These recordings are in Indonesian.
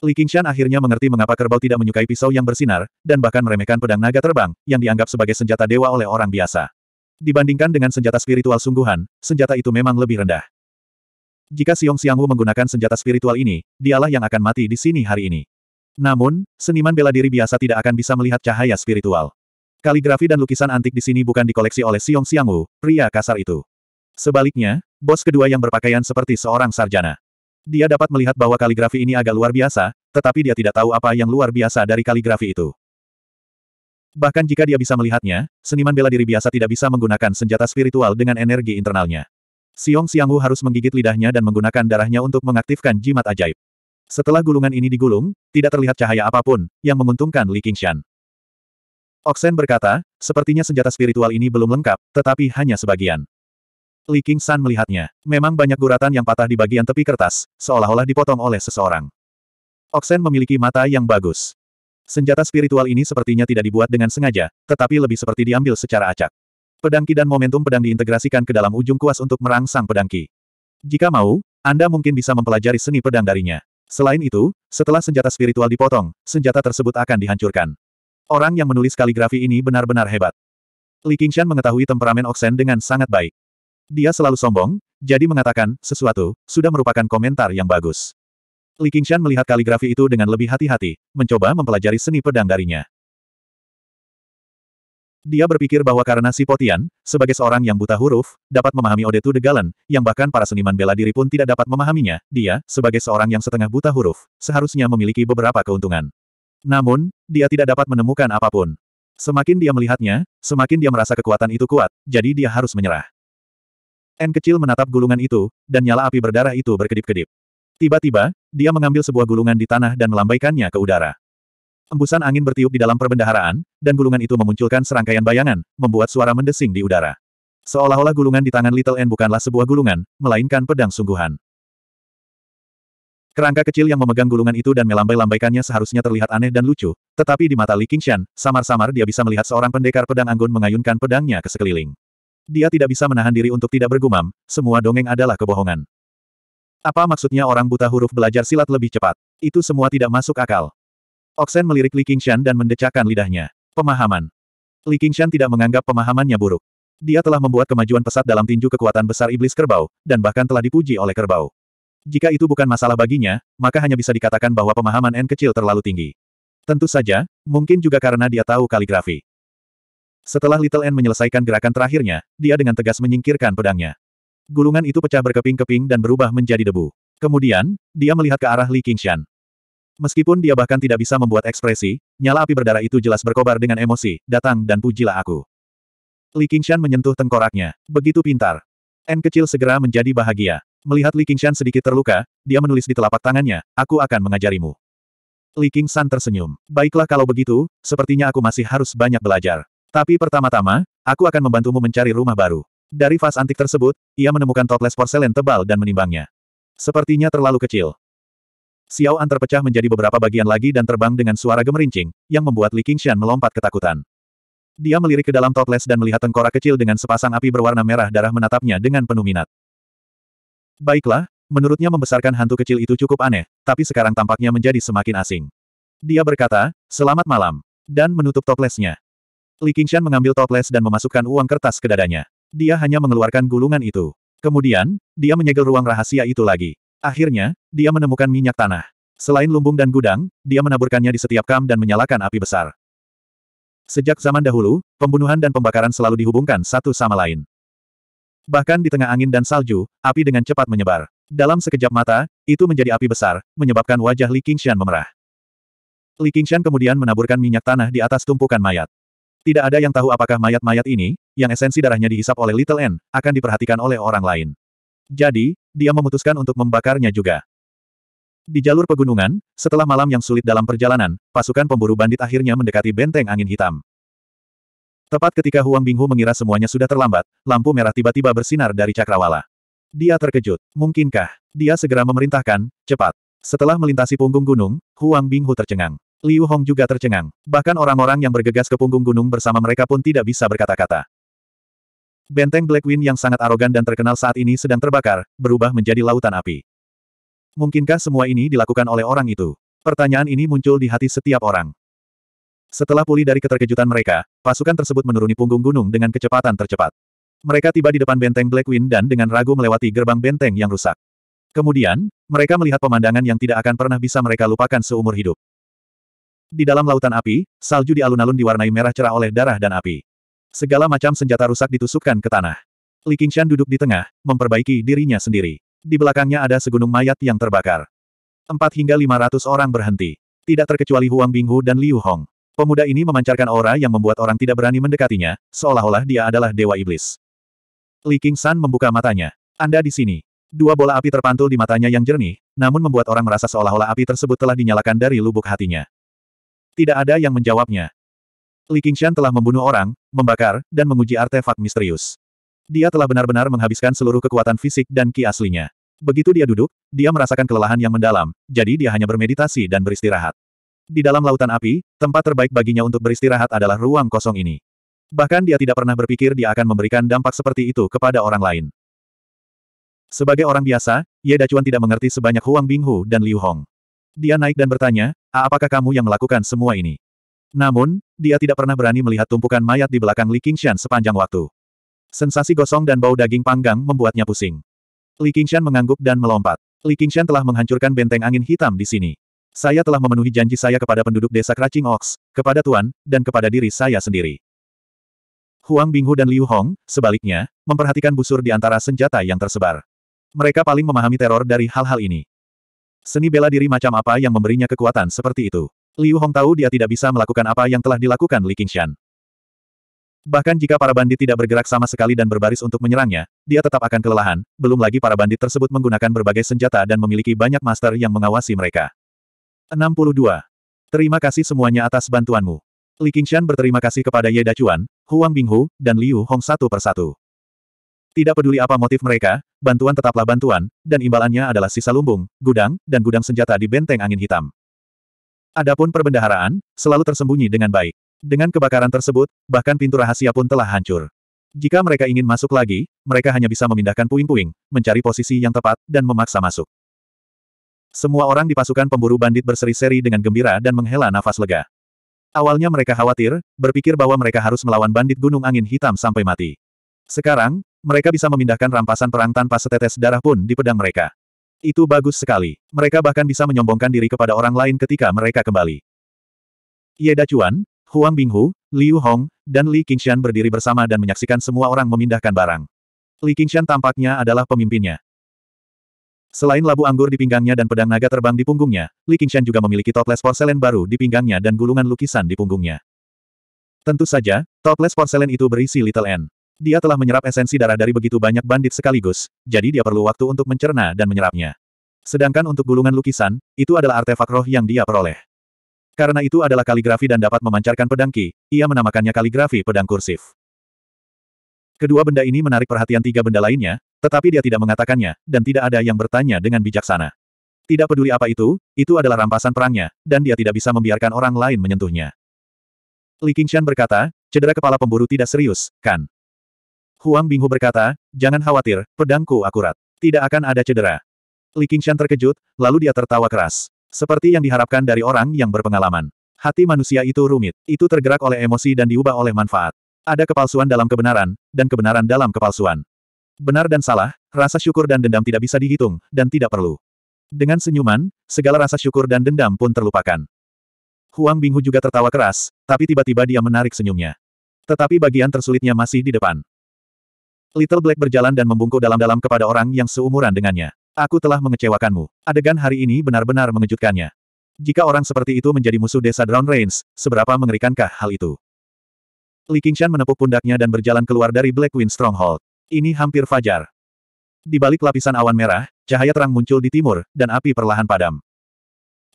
Li Qingshan akhirnya mengerti mengapa kerbau tidak menyukai pisau yang bersinar, dan bahkan meremehkan pedang naga terbang, yang dianggap sebagai senjata dewa oleh orang biasa. Dibandingkan dengan senjata spiritual sungguhan, senjata itu memang lebih rendah. Jika Xiong Xiangwu menggunakan senjata spiritual ini, dialah yang akan mati di sini hari ini. Namun, seniman bela diri biasa tidak akan bisa melihat cahaya spiritual. Kaligrafi dan lukisan antik di sini bukan dikoleksi oleh Xiong Xiangwu, pria kasar itu. Sebaliknya, bos kedua yang berpakaian seperti seorang sarjana. Dia dapat melihat bahwa kaligrafi ini agak luar biasa, tetapi dia tidak tahu apa yang luar biasa dari kaligrafi itu. Bahkan jika dia bisa melihatnya, seniman bela diri biasa tidak bisa menggunakan senjata spiritual dengan energi internalnya. Xiong Xiangwu harus menggigit lidahnya dan menggunakan darahnya untuk mengaktifkan jimat ajaib. Setelah gulungan ini digulung, tidak terlihat cahaya apapun, yang menguntungkan Li Qingshan. Oksen berkata, sepertinya senjata spiritual ini belum lengkap, tetapi hanya sebagian. Li King San melihatnya. Memang banyak guratan yang patah di bagian tepi kertas, seolah-olah dipotong oleh seseorang. Oksen memiliki mata yang bagus. Senjata spiritual ini sepertinya tidak dibuat dengan sengaja, tetapi lebih seperti diambil secara acak. Pedangki dan momentum pedang diintegrasikan ke dalam ujung kuas untuk merangsang pedangki. Jika mau, Anda mungkin bisa mempelajari seni pedang darinya. Selain itu, setelah senjata spiritual dipotong, senjata tersebut akan dihancurkan. Orang yang menulis kaligrafi ini benar-benar hebat. Li Qingshan mengetahui temperamen Oksen dengan sangat baik. Dia selalu sombong, jadi mengatakan, sesuatu, sudah merupakan komentar yang bagus. Li Qingshan melihat kaligrafi itu dengan lebih hati-hati, mencoba mempelajari seni pedang darinya. Dia berpikir bahwa karena si Potian, sebagai seorang yang buta huruf, dapat memahami Ode to the Galen, yang bahkan para seniman bela diri pun tidak dapat memahaminya, dia, sebagai seorang yang setengah buta huruf, seharusnya memiliki beberapa keuntungan. Namun, dia tidak dapat menemukan apapun. Semakin dia melihatnya, semakin dia merasa kekuatan itu kuat, jadi dia harus menyerah. N kecil menatap gulungan itu, dan nyala api berdarah itu berkedip-kedip. Tiba-tiba, dia mengambil sebuah gulungan di tanah dan melambaikannya ke udara. Embusan angin bertiup di dalam perbendaharaan, dan gulungan itu memunculkan serangkaian bayangan, membuat suara mendesing di udara. Seolah-olah gulungan di tangan Little N bukanlah sebuah gulungan, melainkan pedang sungguhan. Kerangka kecil yang memegang gulungan itu dan melambai-lambaikannya seharusnya terlihat aneh dan lucu, tetapi di mata Li Qingshan, samar-samar dia bisa melihat seorang pendekar pedang anggun mengayunkan pedangnya ke sekeliling. Dia tidak bisa menahan diri untuk tidak bergumam, semua dongeng adalah kebohongan. Apa maksudnya orang buta huruf belajar silat lebih cepat? Itu semua tidak masuk akal. Oksen melirik Li Qingshan dan mendecakkan lidahnya. Pemahaman. Li Qingshan tidak menganggap pemahamannya buruk. Dia telah membuat kemajuan pesat dalam tinju kekuatan besar iblis kerbau, dan bahkan telah dipuji oleh kerbau. Jika itu bukan masalah baginya, maka hanya bisa dikatakan bahwa pemahaman N kecil terlalu tinggi. Tentu saja, mungkin juga karena dia tahu kaligrafi. Setelah Little N menyelesaikan gerakan terakhirnya, dia dengan tegas menyingkirkan pedangnya. Gulungan itu pecah berkeping-keping dan berubah menjadi debu. Kemudian, dia melihat ke arah Li Qingshan. Meskipun dia bahkan tidak bisa membuat ekspresi, nyala api berdarah itu jelas berkobar dengan emosi, datang dan pujilah aku. Li Qingshan menyentuh tengkoraknya. Begitu pintar. N kecil segera menjadi bahagia. Melihat Li Qingshan sedikit terluka, dia menulis di telapak tangannya, aku akan mengajarimu. Li Qingshan tersenyum. Baiklah kalau begitu, sepertinya aku masih harus banyak belajar. Tapi pertama-tama, aku akan membantumu mencari rumah baru. Dari vas antik tersebut, ia menemukan toples porselen tebal dan menimbangnya. Sepertinya terlalu kecil. Xiao An terpecah menjadi beberapa bagian lagi dan terbang dengan suara gemerincing, yang membuat Li Qingxian melompat ketakutan. Dia melirik ke dalam toples dan melihat tengkorak kecil dengan sepasang api berwarna merah darah menatapnya dengan penuh minat. Baiklah, menurutnya membesarkan hantu kecil itu cukup aneh, tapi sekarang tampaknya menjadi semakin asing. Dia berkata, selamat malam, dan menutup toplesnya. Li Qingshan mengambil toples dan memasukkan uang kertas ke dadanya. Dia hanya mengeluarkan gulungan itu. Kemudian, dia menyegel ruang rahasia itu lagi. Akhirnya, dia menemukan minyak tanah. Selain lumbung dan gudang, dia menaburkannya di setiap kam dan menyalakan api besar. Sejak zaman dahulu, pembunuhan dan pembakaran selalu dihubungkan satu sama lain. Bahkan di tengah angin dan salju, api dengan cepat menyebar. Dalam sekejap mata, itu menjadi api besar, menyebabkan wajah Li Qingshan memerah. Li Qingshan kemudian menaburkan minyak tanah di atas tumpukan mayat. Tidak ada yang tahu apakah mayat-mayat ini, yang esensi darahnya dihisap oleh Little N, akan diperhatikan oleh orang lain. Jadi, dia memutuskan untuk membakarnya juga. Di jalur pegunungan, setelah malam yang sulit dalam perjalanan, pasukan pemburu bandit akhirnya mendekati benteng angin hitam. Tepat ketika Huang Binghu mengira semuanya sudah terlambat, lampu merah tiba-tiba bersinar dari cakrawala. Dia terkejut. Mungkinkah? Dia segera memerintahkan, cepat. Setelah melintasi punggung gunung, Huang Binghu tercengang. Liu Hong juga tercengang. Bahkan orang-orang yang bergegas ke punggung gunung bersama mereka pun tidak bisa berkata-kata. Benteng Black Wind yang sangat arogan dan terkenal saat ini sedang terbakar, berubah menjadi lautan api. Mungkinkah semua ini dilakukan oleh orang itu? Pertanyaan ini muncul di hati setiap orang. Setelah pulih dari keterkejutan mereka, pasukan tersebut menuruni punggung gunung dengan kecepatan tercepat. Mereka tiba di depan benteng Black Wind dan dengan ragu melewati gerbang benteng yang rusak. Kemudian, mereka melihat pemandangan yang tidak akan pernah bisa mereka lupakan seumur hidup. Di dalam lautan api, salju di alun-alun diwarnai merah cerah oleh darah dan api. Segala macam senjata rusak ditusukkan ke tanah. Li Qingshan duduk di tengah, memperbaiki dirinya sendiri. Di belakangnya ada segunung mayat yang terbakar. Empat hingga lima ratus orang berhenti. Tidak terkecuali Huang Binghu dan Liu Hong. Pemuda ini memancarkan aura yang membuat orang tidak berani mendekatinya, seolah-olah dia adalah dewa iblis. Li Qingshan membuka matanya. Anda di sini. Dua bola api terpantul di matanya yang jernih, namun membuat orang merasa seolah-olah api tersebut telah dinyalakan dari lubuk hatinya. Tidak ada yang menjawabnya. Li Qingshan telah membunuh orang, membakar, dan menguji artefak misterius. Dia telah benar-benar menghabiskan seluruh kekuatan fisik dan ki aslinya. Begitu dia duduk, dia merasakan kelelahan yang mendalam, jadi dia hanya bermeditasi dan beristirahat. Di dalam lautan api, tempat terbaik baginya untuk beristirahat adalah ruang kosong ini. Bahkan dia tidak pernah berpikir dia akan memberikan dampak seperti itu kepada orang lain. Sebagai orang biasa, Ye Dacuan tidak mengerti sebanyak Huang Binghu dan Liu Hong. Dia naik dan bertanya, apakah kamu yang melakukan semua ini? Namun, dia tidak pernah berani melihat tumpukan mayat di belakang Li Qingshan sepanjang waktu. Sensasi gosong dan bau daging panggang membuatnya pusing. Li Qingshan mengangguk dan melompat. Li Qingshan telah menghancurkan benteng angin hitam di sini. Saya telah memenuhi janji saya kepada penduduk desa Kracing Ox, kepada Tuan, dan kepada diri saya sendiri. Huang Binghu dan Liu Hong, sebaliknya, memperhatikan busur di antara senjata yang tersebar. Mereka paling memahami teror dari hal-hal ini. Seni bela diri macam apa yang memberinya kekuatan seperti itu? Liu Hong tahu dia tidak bisa melakukan apa yang telah dilakukan Li Qingshan. Bahkan jika para bandit tidak bergerak sama sekali dan berbaris untuk menyerangnya, dia tetap akan kelelahan, belum lagi para bandit tersebut menggunakan berbagai senjata dan memiliki banyak master yang mengawasi mereka. 62. Terima kasih semuanya atas bantuanmu. Li Qingshan berterima kasih kepada Ye Dacuan, Huang Binghu, dan Liu Hong satu persatu. Tidak peduli apa motif mereka, bantuan tetaplah bantuan, dan imbalannya adalah sisa lumbung, gudang, dan gudang senjata di benteng angin hitam. Adapun perbendaharaan, selalu tersembunyi dengan baik. Dengan kebakaran tersebut, bahkan pintu rahasia pun telah hancur. Jika mereka ingin masuk lagi, mereka hanya bisa memindahkan puing-puing, mencari posisi yang tepat, dan memaksa masuk. Semua orang di pasukan pemburu bandit berseri-seri dengan gembira dan menghela nafas lega. Awalnya mereka khawatir, berpikir bahwa mereka harus melawan bandit gunung angin hitam sampai mati. Sekarang, mereka bisa memindahkan rampasan perang tanpa setetes darah pun di pedang mereka. Itu bagus sekali. Mereka bahkan bisa menyombongkan diri kepada orang lain ketika mereka kembali. Ye Dacuan, Huang Binghu, Liu Hong, dan Li Qingshan berdiri bersama dan menyaksikan semua orang memindahkan barang. Li Qingshan tampaknya adalah pemimpinnya. Selain labu anggur di pinggangnya dan pedang naga terbang di punggungnya, Li Qingshan juga memiliki toples porselen baru di pinggangnya dan gulungan lukisan di punggungnya. Tentu saja, toples porselen itu berisi Little N. Dia telah menyerap esensi darah dari begitu banyak bandit sekaligus, jadi dia perlu waktu untuk mencerna dan menyerapnya. Sedangkan untuk gulungan lukisan, itu adalah artefak roh yang dia peroleh. Karena itu adalah kaligrafi dan dapat memancarkan pedangki, ia menamakannya kaligrafi pedang kursif. Kedua benda ini menarik perhatian tiga benda lainnya, tetapi dia tidak mengatakannya, dan tidak ada yang bertanya dengan bijaksana. Tidak peduli apa itu, itu adalah rampasan perangnya, dan dia tidak bisa membiarkan orang lain menyentuhnya. Li Qingshan berkata, cedera kepala pemburu tidak serius, kan? Huang Binghu berkata, jangan khawatir, pedangku akurat. Tidak akan ada cedera. Li Qingshan terkejut, lalu dia tertawa keras. Seperti yang diharapkan dari orang yang berpengalaman. Hati manusia itu rumit, itu tergerak oleh emosi dan diubah oleh manfaat. Ada kepalsuan dalam kebenaran, dan kebenaran dalam kepalsuan. Benar dan salah, rasa syukur dan dendam tidak bisa dihitung, dan tidak perlu. Dengan senyuman, segala rasa syukur dan dendam pun terlupakan. Huang Binghu juga tertawa keras, tapi tiba-tiba dia menarik senyumnya. Tetapi bagian tersulitnya masih di depan. Little Black berjalan dan membungkuk dalam-dalam kepada orang yang seumuran dengannya. Aku telah mengecewakanmu. Adegan hari ini benar-benar mengejutkannya. Jika orang seperti itu menjadi musuh desa Drown Range, seberapa mengerikankah hal itu? Li Qingshan menepuk pundaknya dan berjalan keluar dari Black Wind Stronghold. Ini hampir fajar. Di balik lapisan awan merah, cahaya terang muncul di timur, dan api perlahan padam.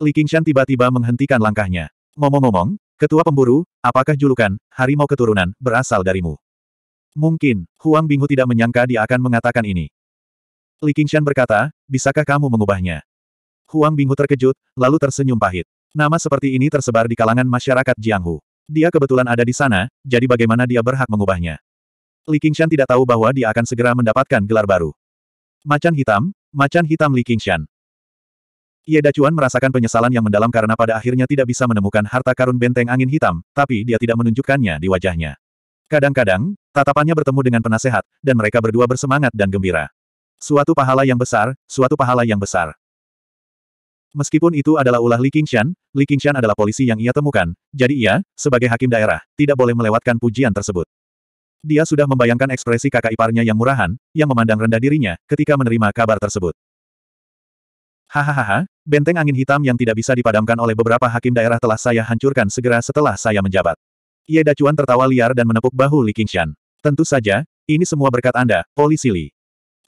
Li Qingshan tiba-tiba menghentikan langkahnya. Ngomong-ngomong, ketua pemburu, apakah julukan, harimau keturunan, berasal darimu? Mungkin, Huang Binghu tidak menyangka dia akan mengatakan ini. Li Qingshan berkata, bisakah kamu mengubahnya? Huang Binghu terkejut, lalu tersenyum pahit. Nama seperti ini tersebar di kalangan masyarakat Jianghu. Dia kebetulan ada di sana, jadi bagaimana dia berhak mengubahnya? Li Qingshan tidak tahu bahwa dia akan segera mendapatkan gelar baru. Macan hitam, macan hitam Li Qingshan. Ye Dacuan merasakan penyesalan yang mendalam karena pada akhirnya tidak bisa menemukan harta karun benteng angin hitam, tapi dia tidak menunjukkannya di wajahnya. Kadang-kadang, Tatapannya bertemu dengan penasehat, dan mereka berdua bersemangat dan gembira. Suatu pahala yang besar, suatu pahala yang besar. Meskipun itu adalah ulah Li Qingshan, Li Qingshan adalah polisi yang ia temukan, jadi ia, sebagai hakim daerah, tidak boleh melewatkan pujian tersebut. Dia sudah membayangkan ekspresi kakak iparnya yang murahan, yang memandang rendah dirinya, ketika menerima kabar tersebut. Hahaha, benteng angin hitam yang tidak bisa dipadamkan oleh beberapa hakim daerah telah saya hancurkan segera setelah saya menjabat. Ye Dacuan tertawa liar dan menepuk bahu Li Qingshan. Tentu saja, ini semua berkat Anda, polisi Li.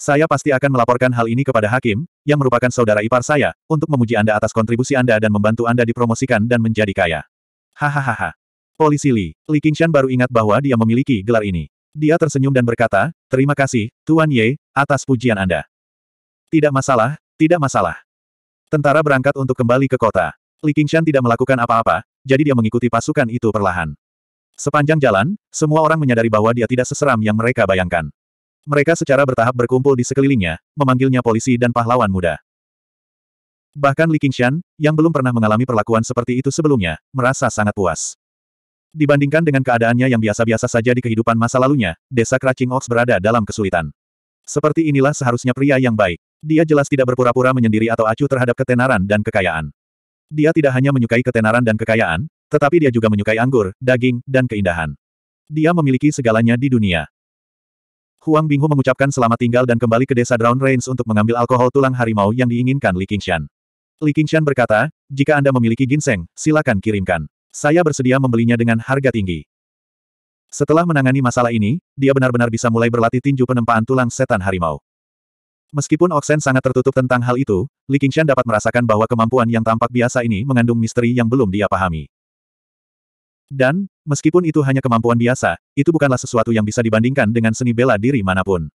Saya pasti akan melaporkan hal ini kepada hakim, yang merupakan saudara ipar saya, untuk memuji Anda atas kontribusi Anda dan membantu Anda dipromosikan dan menjadi kaya. Hahaha. Polisi Li, Li Qingshan baru ingat bahwa dia memiliki gelar ini. Dia tersenyum dan berkata, terima kasih, Tuan Ye, atas pujian Anda. Tidak masalah, tidak masalah. Tentara berangkat untuk kembali ke kota. Li Qingshan tidak melakukan apa-apa, jadi dia mengikuti pasukan itu perlahan. Sepanjang jalan, semua orang menyadari bahwa dia tidak seseram yang mereka bayangkan. Mereka secara bertahap berkumpul di sekelilingnya, memanggilnya polisi dan pahlawan muda. Bahkan Li Qingshan, yang belum pernah mengalami perlakuan seperti itu sebelumnya, merasa sangat puas. Dibandingkan dengan keadaannya yang biasa-biasa saja di kehidupan masa lalunya, desa Cracing Ox berada dalam kesulitan. Seperti inilah seharusnya pria yang baik. Dia jelas tidak berpura-pura menyendiri atau acuh terhadap ketenaran dan kekayaan. Dia tidak hanya menyukai ketenaran dan kekayaan, tetapi dia juga menyukai anggur, daging, dan keindahan. Dia memiliki segalanya di dunia. Huang Binghu mengucapkan selamat tinggal dan kembali ke desa Drown Rains untuk mengambil alkohol tulang harimau yang diinginkan Li Qingshan. Li Qingshan berkata, jika Anda memiliki ginseng, silakan kirimkan. Saya bersedia membelinya dengan harga tinggi. Setelah menangani masalah ini, dia benar-benar bisa mulai berlatih tinju penempaan tulang setan harimau. Meskipun Oksen sangat tertutup tentang hal itu, Li Qingshan dapat merasakan bahwa kemampuan yang tampak biasa ini mengandung misteri yang belum dia pahami. Dan, meskipun itu hanya kemampuan biasa, itu bukanlah sesuatu yang bisa dibandingkan dengan seni bela diri manapun.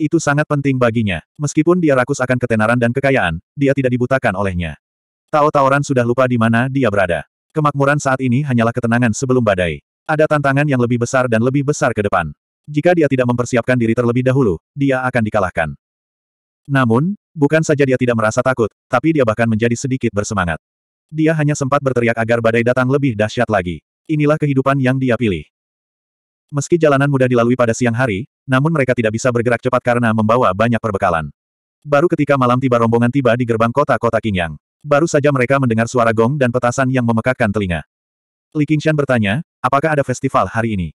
Itu sangat penting baginya. Meskipun dia rakus akan ketenaran dan kekayaan, dia tidak dibutakan olehnya. Tao Taoran sudah lupa di mana dia berada. Kemakmuran saat ini hanyalah ketenangan sebelum badai. Ada tantangan yang lebih besar dan lebih besar ke depan. Jika dia tidak mempersiapkan diri terlebih dahulu, dia akan dikalahkan. Namun, bukan saja dia tidak merasa takut, tapi dia bahkan menjadi sedikit bersemangat. Dia hanya sempat berteriak agar badai datang lebih dahsyat lagi. Inilah kehidupan yang dia pilih. Meski jalanan mudah dilalui pada siang hari, namun mereka tidak bisa bergerak cepat karena membawa banyak perbekalan. Baru ketika malam tiba rombongan tiba di gerbang kota-kota Qingyang. Baru saja mereka mendengar suara gong dan petasan yang memekakkan telinga. Li Qingshan bertanya, apakah ada festival hari ini?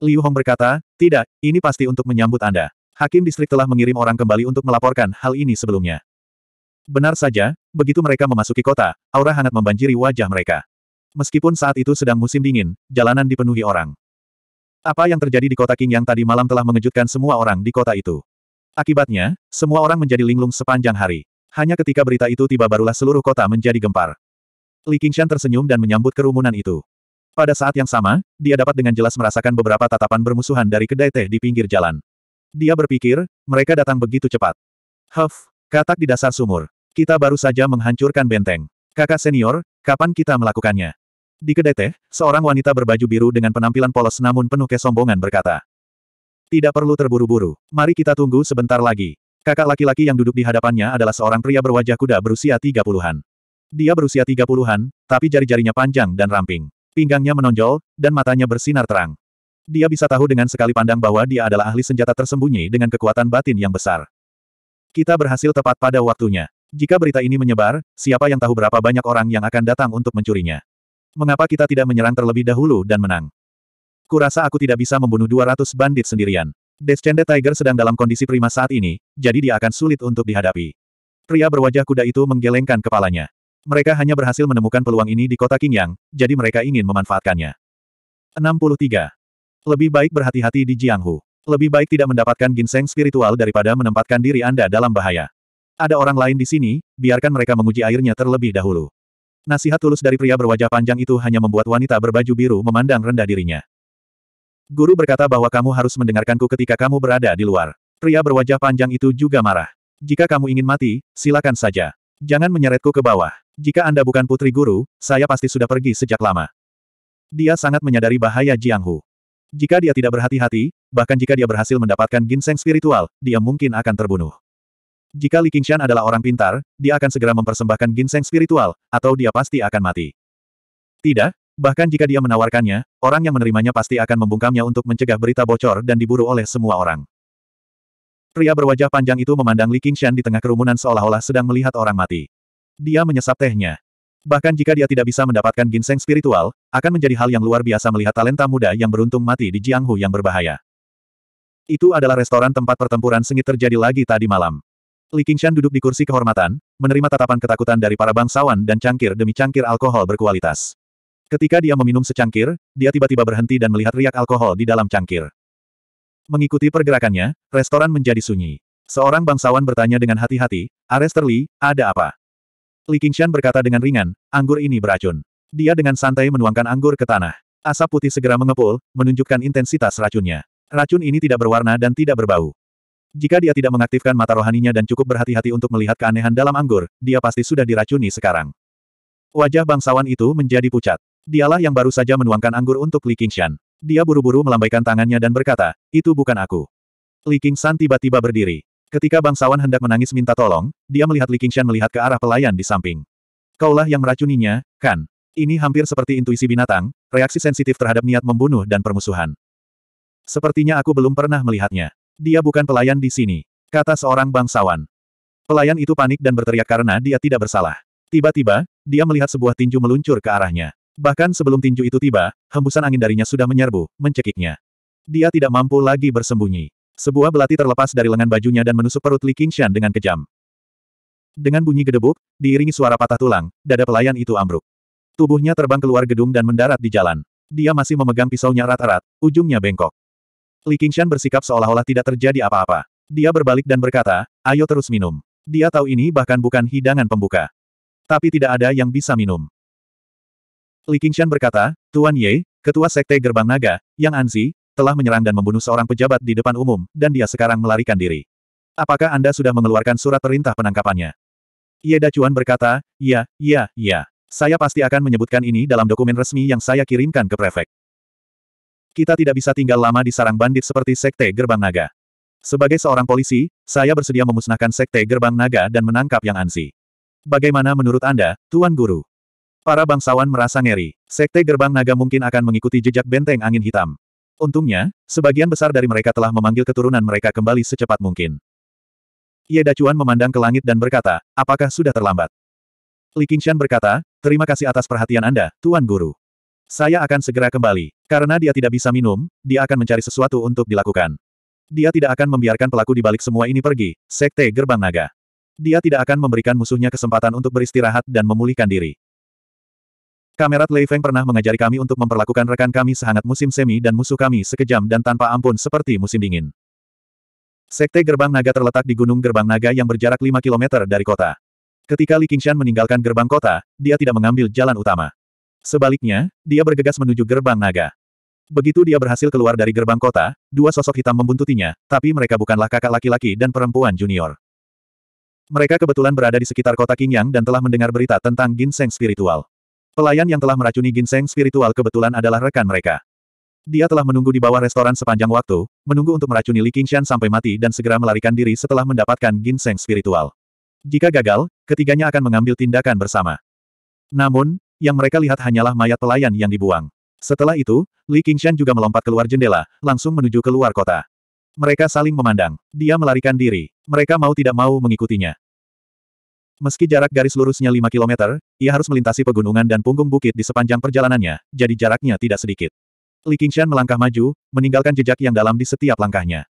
Liu Hong berkata, tidak, ini pasti untuk menyambut Anda. Hakim distrik telah mengirim orang kembali untuk melaporkan hal ini sebelumnya. Benar saja, begitu mereka memasuki kota, aura hangat membanjiri wajah mereka. Meskipun saat itu sedang musim dingin, jalanan dipenuhi orang. Apa yang terjadi di kota King yang tadi malam telah mengejutkan semua orang di kota itu. Akibatnya, semua orang menjadi linglung sepanjang hari. Hanya ketika berita itu tiba barulah seluruh kota menjadi gempar. Li Qingshan tersenyum dan menyambut kerumunan itu. Pada saat yang sama, dia dapat dengan jelas merasakan beberapa tatapan bermusuhan dari kedai teh di pinggir jalan. Dia berpikir, mereka datang begitu cepat. Huff, katak di dasar sumur. Kita baru saja menghancurkan benteng. Kakak senior, kapan kita melakukannya? Di kedai teh, seorang wanita berbaju biru dengan penampilan polos namun penuh kesombongan berkata. Tidak perlu terburu-buru, mari kita tunggu sebentar lagi. Kakak laki-laki yang duduk di hadapannya adalah seorang pria berwajah kuda berusia 30-an. Dia berusia 30-an, tapi jari-jarinya panjang dan ramping. Pinggangnya menonjol, dan matanya bersinar terang. Dia bisa tahu dengan sekali pandang bahwa dia adalah ahli senjata tersembunyi dengan kekuatan batin yang besar. Kita berhasil tepat pada waktunya. Jika berita ini menyebar, siapa yang tahu berapa banyak orang yang akan datang untuk mencurinya. Mengapa kita tidak menyerang terlebih dahulu dan menang? Kurasa aku tidak bisa membunuh 200 bandit sendirian. Descende Tiger sedang dalam kondisi prima saat ini, jadi dia akan sulit untuk dihadapi. Pria berwajah kuda itu menggelengkan kepalanya. Mereka hanya berhasil menemukan peluang ini di kota Qingyang, jadi mereka ingin memanfaatkannya. 63. Lebih baik berhati-hati di Jianghu. Lebih baik tidak mendapatkan ginseng spiritual daripada menempatkan diri Anda dalam bahaya. Ada orang lain di sini, biarkan mereka menguji airnya terlebih dahulu. Nasihat tulus dari pria berwajah panjang itu hanya membuat wanita berbaju biru memandang rendah dirinya. Guru berkata bahwa kamu harus mendengarkanku ketika kamu berada di luar. Pria berwajah panjang itu juga marah. Jika kamu ingin mati, silakan saja. Jangan menyeretku ke bawah. Jika Anda bukan putri guru, saya pasti sudah pergi sejak lama. Dia sangat menyadari bahaya Jiang Hu. Jika dia tidak berhati-hati, bahkan jika dia berhasil mendapatkan ginseng spiritual, dia mungkin akan terbunuh. Jika Li Qingshan adalah orang pintar, dia akan segera mempersembahkan ginseng spiritual, atau dia pasti akan mati. Tidak, bahkan jika dia menawarkannya, orang yang menerimanya pasti akan membungkamnya untuk mencegah berita bocor dan diburu oleh semua orang. Pria berwajah panjang itu memandang Li Qingshan di tengah kerumunan seolah-olah sedang melihat orang mati. Dia menyesap tehnya. Bahkan jika dia tidak bisa mendapatkan ginseng spiritual, akan menjadi hal yang luar biasa melihat talenta muda yang beruntung mati di Jianghu yang berbahaya. Itu adalah restoran tempat pertempuran sengit terjadi lagi tadi malam. Li Qingshan duduk di kursi kehormatan, menerima tatapan ketakutan dari para bangsawan dan cangkir demi cangkir alkohol berkualitas. Ketika dia meminum secangkir, dia tiba-tiba berhenti dan melihat riak alkohol di dalam cangkir. Mengikuti pergerakannya, restoran menjadi sunyi. Seorang bangsawan bertanya dengan hati-hati, Arester Li, ada apa? Li Qingshan berkata dengan ringan, anggur ini beracun. Dia dengan santai menuangkan anggur ke tanah. Asap putih segera mengepul, menunjukkan intensitas racunnya. Racun ini tidak berwarna dan tidak berbau. Jika dia tidak mengaktifkan mata rohaninya dan cukup berhati-hati untuk melihat keanehan dalam anggur, dia pasti sudah diracuni sekarang. Wajah bangsawan itu menjadi pucat. Dialah yang baru saja menuangkan anggur untuk Li Qingshan. Dia buru-buru melambaikan tangannya dan berkata, itu bukan aku. Li Qingshan tiba-tiba berdiri. Ketika bangsawan hendak menangis minta tolong, dia melihat Li Qingshan melihat ke arah pelayan di samping. Kaulah yang meracuninya, kan? Ini hampir seperti intuisi binatang, reaksi sensitif terhadap niat membunuh dan permusuhan. Sepertinya aku belum pernah melihatnya. Dia bukan pelayan di sini, kata seorang bangsawan. Pelayan itu panik dan berteriak karena dia tidak bersalah. Tiba-tiba, dia melihat sebuah tinju meluncur ke arahnya. Bahkan sebelum tinju itu tiba, hembusan angin darinya sudah menyerbu, mencekiknya. Dia tidak mampu lagi bersembunyi. Sebuah belati terlepas dari lengan bajunya dan menusuk perut Li Qingshan dengan kejam. Dengan bunyi gedebuk, diiringi suara patah tulang, dada pelayan itu ambruk. Tubuhnya terbang keluar gedung dan mendarat di jalan. Dia masih memegang pisaunya erat-erat, ujungnya bengkok. Li Qingshan bersikap seolah-olah tidak terjadi apa-apa. Dia berbalik dan berkata, ayo terus minum. Dia tahu ini bahkan bukan hidangan pembuka. Tapi tidak ada yang bisa minum. Li Qingshan berkata, Tuan Ye, ketua sekte gerbang naga, yang Anzi, telah menyerang dan membunuh seorang pejabat di depan umum, dan dia sekarang melarikan diri. Apakah Anda sudah mengeluarkan surat perintah penangkapannya? Ye Dacuan berkata, ya, ya, ya. Saya pasti akan menyebutkan ini dalam dokumen resmi yang saya kirimkan ke prefek. Kita tidak bisa tinggal lama di sarang bandit seperti Sekte Gerbang Naga. Sebagai seorang polisi, saya bersedia memusnahkan Sekte Gerbang Naga dan menangkap Yang Ansi. Bagaimana menurut Anda, Tuan Guru? Para bangsawan merasa ngeri. Sekte Gerbang Naga mungkin akan mengikuti jejak benteng angin hitam. Untungnya, sebagian besar dari mereka telah memanggil keturunan mereka kembali secepat mungkin. Ye Dacuan memandang ke langit dan berkata, apakah sudah terlambat? Li Qingshan berkata, terima kasih atas perhatian Anda, Tuan Guru. Saya akan segera kembali. Karena dia tidak bisa minum, dia akan mencari sesuatu untuk dilakukan. Dia tidak akan membiarkan pelaku di balik semua ini pergi, Sekte Gerbang Naga. Dia tidak akan memberikan musuhnya kesempatan untuk beristirahat dan memulihkan diri. Kamerat Lei Feng pernah mengajari kami untuk memperlakukan rekan kami sehangat musim semi dan musuh kami sekejam dan tanpa ampun seperti musim dingin. Sekte Gerbang Naga terletak di Gunung Gerbang Naga yang berjarak 5 km dari kota. Ketika Li Qingshan meninggalkan gerbang kota, dia tidak mengambil jalan utama. Sebaliknya, dia bergegas menuju gerbang naga. Begitu dia berhasil keluar dari gerbang kota, dua sosok hitam membuntutinya, tapi mereka bukanlah kakak laki-laki dan perempuan junior. Mereka kebetulan berada di sekitar kota Qingyang dan telah mendengar berita tentang ginseng spiritual. Pelayan yang telah meracuni ginseng spiritual kebetulan adalah rekan mereka. Dia telah menunggu di bawah restoran sepanjang waktu, menunggu untuk meracuni Li Qingshan sampai mati dan segera melarikan diri setelah mendapatkan ginseng spiritual. Jika gagal, ketiganya akan mengambil tindakan bersama. Namun, yang mereka lihat hanyalah mayat pelayan yang dibuang. Setelah itu, Li Qingshan juga melompat keluar jendela, langsung menuju keluar kota. Mereka saling memandang. Dia melarikan diri. Mereka mau tidak mau mengikutinya. Meski jarak garis lurusnya 5 km, ia harus melintasi pegunungan dan punggung bukit di sepanjang perjalanannya, jadi jaraknya tidak sedikit. Li Qingshan melangkah maju, meninggalkan jejak yang dalam di setiap langkahnya.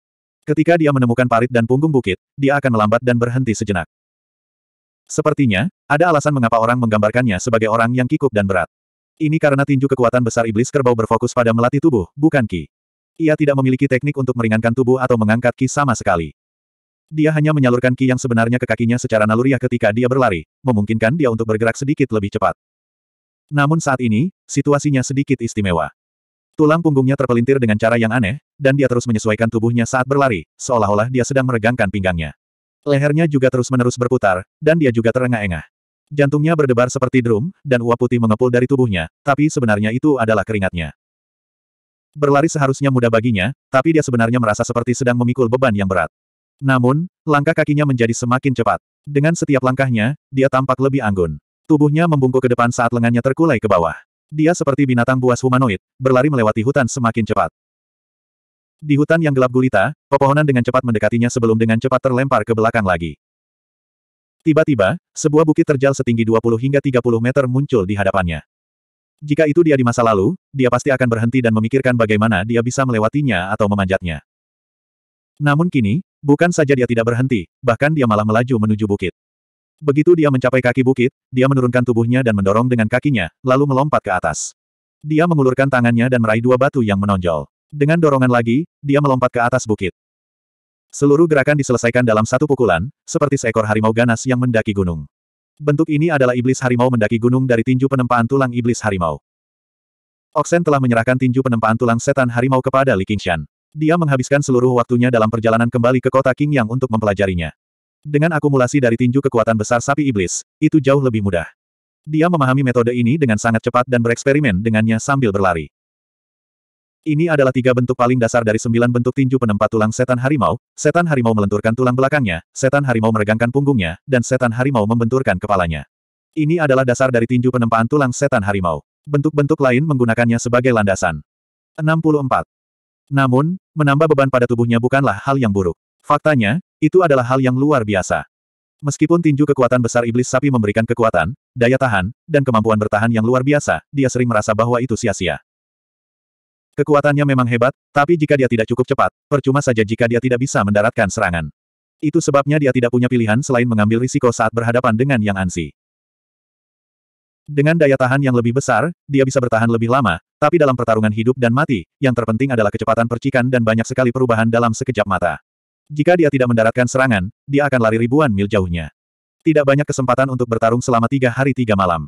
Ketika dia menemukan parit dan punggung bukit, dia akan melambat dan berhenti sejenak. Sepertinya, ada alasan mengapa orang menggambarkannya sebagai orang yang kikuk dan berat. Ini karena tinju kekuatan besar iblis kerbau berfokus pada melatih tubuh, bukan ki. Ia tidak memiliki teknik untuk meringankan tubuh atau mengangkat ki sama sekali. Dia hanya menyalurkan ki yang sebenarnya ke kakinya secara naluriah ketika dia berlari, memungkinkan dia untuk bergerak sedikit lebih cepat. Namun saat ini, situasinya sedikit istimewa. Tulang punggungnya terpelintir dengan cara yang aneh, dan dia terus menyesuaikan tubuhnya saat berlari, seolah-olah dia sedang meregangkan pinggangnya. Lehernya juga terus-menerus berputar, dan dia juga terengah-engah. Jantungnya berdebar seperti drum, dan uap putih mengepul dari tubuhnya, tapi sebenarnya itu adalah keringatnya. Berlari seharusnya mudah baginya, tapi dia sebenarnya merasa seperti sedang memikul beban yang berat. Namun, langkah kakinya menjadi semakin cepat. Dengan setiap langkahnya, dia tampak lebih anggun. Tubuhnya membungkuk ke depan saat lengannya terkulai ke bawah. Dia seperti binatang buas humanoid, berlari melewati hutan semakin cepat. Di hutan yang gelap gulita, pepohonan dengan cepat mendekatinya sebelum dengan cepat terlempar ke belakang lagi. Tiba-tiba, sebuah bukit terjal setinggi 20 hingga 30 meter muncul di hadapannya. Jika itu dia di masa lalu, dia pasti akan berhenti dan memikirkan bagaimana dia bisa melewatinya atau memanjatnya. Namun kini, bukan saja dia tidak berhenti, bahkan dia malah melaju menuju bukit. Begitu dia mencapai kaki bukit, dia menurunkan tubuhnya dan mendorong dengan kakinya, lalu melompat ke atas. Dia mengulurkan tangannya dan meraih dua batu yang menonjol. Dengan dorongan lagi, dia melompat ke atas bukit. Seluruh gerakan diselesaikan dalam satu pukulan, seperti seekor harimau ganas yang mendaki gunung. Bentuk ini adalah iblis harimau mendaki gunung dari tinju penempaan tulang iblis harimau. Oksen telah menyerahkan tinju penempaan tulang setan harimau kepada Li Qingshan. Dia menghabiskan seluruh waktunya dalam perjalanan kembali ke kota King yang untuk mempelajarinya. Dengan akumulasi dari tinju kekuatan besar sapi iblis, itu jauh lebih mudah. Dia memahami metode ini dengan sangat cepat dan bereksperimen dengannya sambil berlari. Ini adalah tiga bentuk paling dasar dari sembilan bentuk tinju penempat tulang setan harimau, setan harimau melenturkan tulang belakangnya, setan harimau meregangkan punggungnya, dan setan harimau membenturkan kepalanya. Ini adalah dasar dari tinju penempaan tulang setan harimau. Bentuk-bentuk lain menggunakannya sebagai landasan. 64. Namun, menambah beban pada tubuhnya bukanlah hal yang buruk. Faktanya, itu adalah hal yang luar biasa. Meskipun tinju kekuatan besar iblis sapi memberikan kekuatan, daya tahan, dan kemampuan bertahan yang luar biasa, dia sering merasa bahwa itu sia-sia. Kekuatannya memang hebat, tapi jika dia tidak cukup cepat, percuma saja jika dia tidak bisa mendaratkan serangan. Itu sebabnya dia tidak punya pilihan selain mengambil risiko saat berhadapan dengan Yang Ansi. Dengan daya tahan yang lebih besar, dia bisa bertahan lebih lama, tapi dalam pertarungan hidup dan mati, yang terpenting adalah kecepatan percikan dan banyak sekali perubahan dalam sekejap mata. Jika dia tidak mendaratkan serangan, dia akan lari ribuan mil jauhnya. Tidak banyak kesempatan untuk bertarung selama tiga hari tiga malam.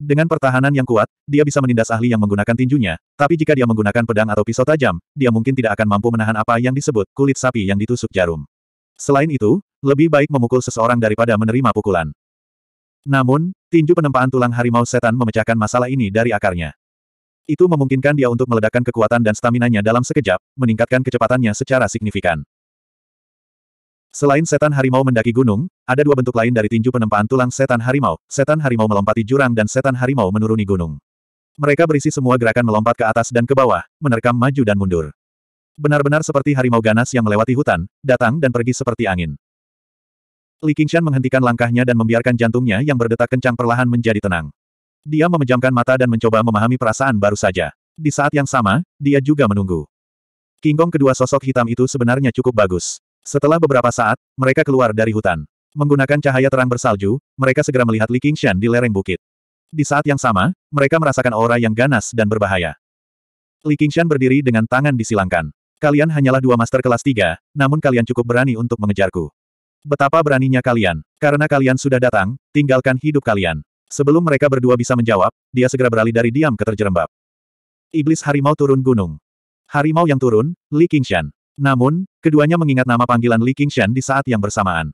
Dengan pertahanan yang kuat, dia bisa menindas ahli yang menggunakan tinjunya, tapi jika dia menggunakan pedang atau pisau tajam, dia mungkin tidak akan mampu menahan apa yang disebut kulit sapi yang ditusuk jarum. Selain itu, lebih baik memukul seseorang daripada menerima pukulan. Namun, tinju penempaan tulang harimau setan memecahkan masalah ini dari akarnya. Itu memungkinkan dia untuk meledakkan kekuatan dan staminanya dalam sekejap, meningkatkan kecepatannya secara signifikan. Selain setan harimau mendaki gunung, ada dua bentuk lain dari tinju penempaan tulang setan harimau, setan harimau melompati jurang dan setan harimau menuruni gunung. Mereka berisi semua gerakan melompat ke atas dan ke bawah, menerkam maju dan mundur. Benar-benar seperti harimau ganas yang melewati hutan, datang dan pergi seperti angin. Li Qingshan menghentikan langkahnya dan membiarkan jantungnya yang berdetak kencang perlahan menjadi tenang. Dia memejamkan mata dan mencoba memahami perasaan baru saja. Di saat yang sama, dia juga menunggu. King kedua sosok hitam itu sebenarnya cukup bagus. Setelah beberapa saat, mereka keluar dari hutan. Menggunakan cahaya terang bersalju, mereka segera melihat Li Qingshan di lereng bukit. Di saat yang sama, mereka merasakan aura yang ganas dan berbahaya. Li Qingshan berdiri dengan tangan disilangkan. Kalian hanyalah dua master kelas tiga, namun kalian cukup berani untuk mengejarku. Betapa beraninya kalian. Karena kalian sudah datang, tinggalkan hidup kalian. Sebelum mereka berdua bisa menjawab, dia segera beralih dari diam ke terjerembab. Iblis harimau turun gunung. Harimau yang turun, Li Qingshan. Namun, keduanya mengingat nama panggilan Li Qingshan di saat yang bersamaan.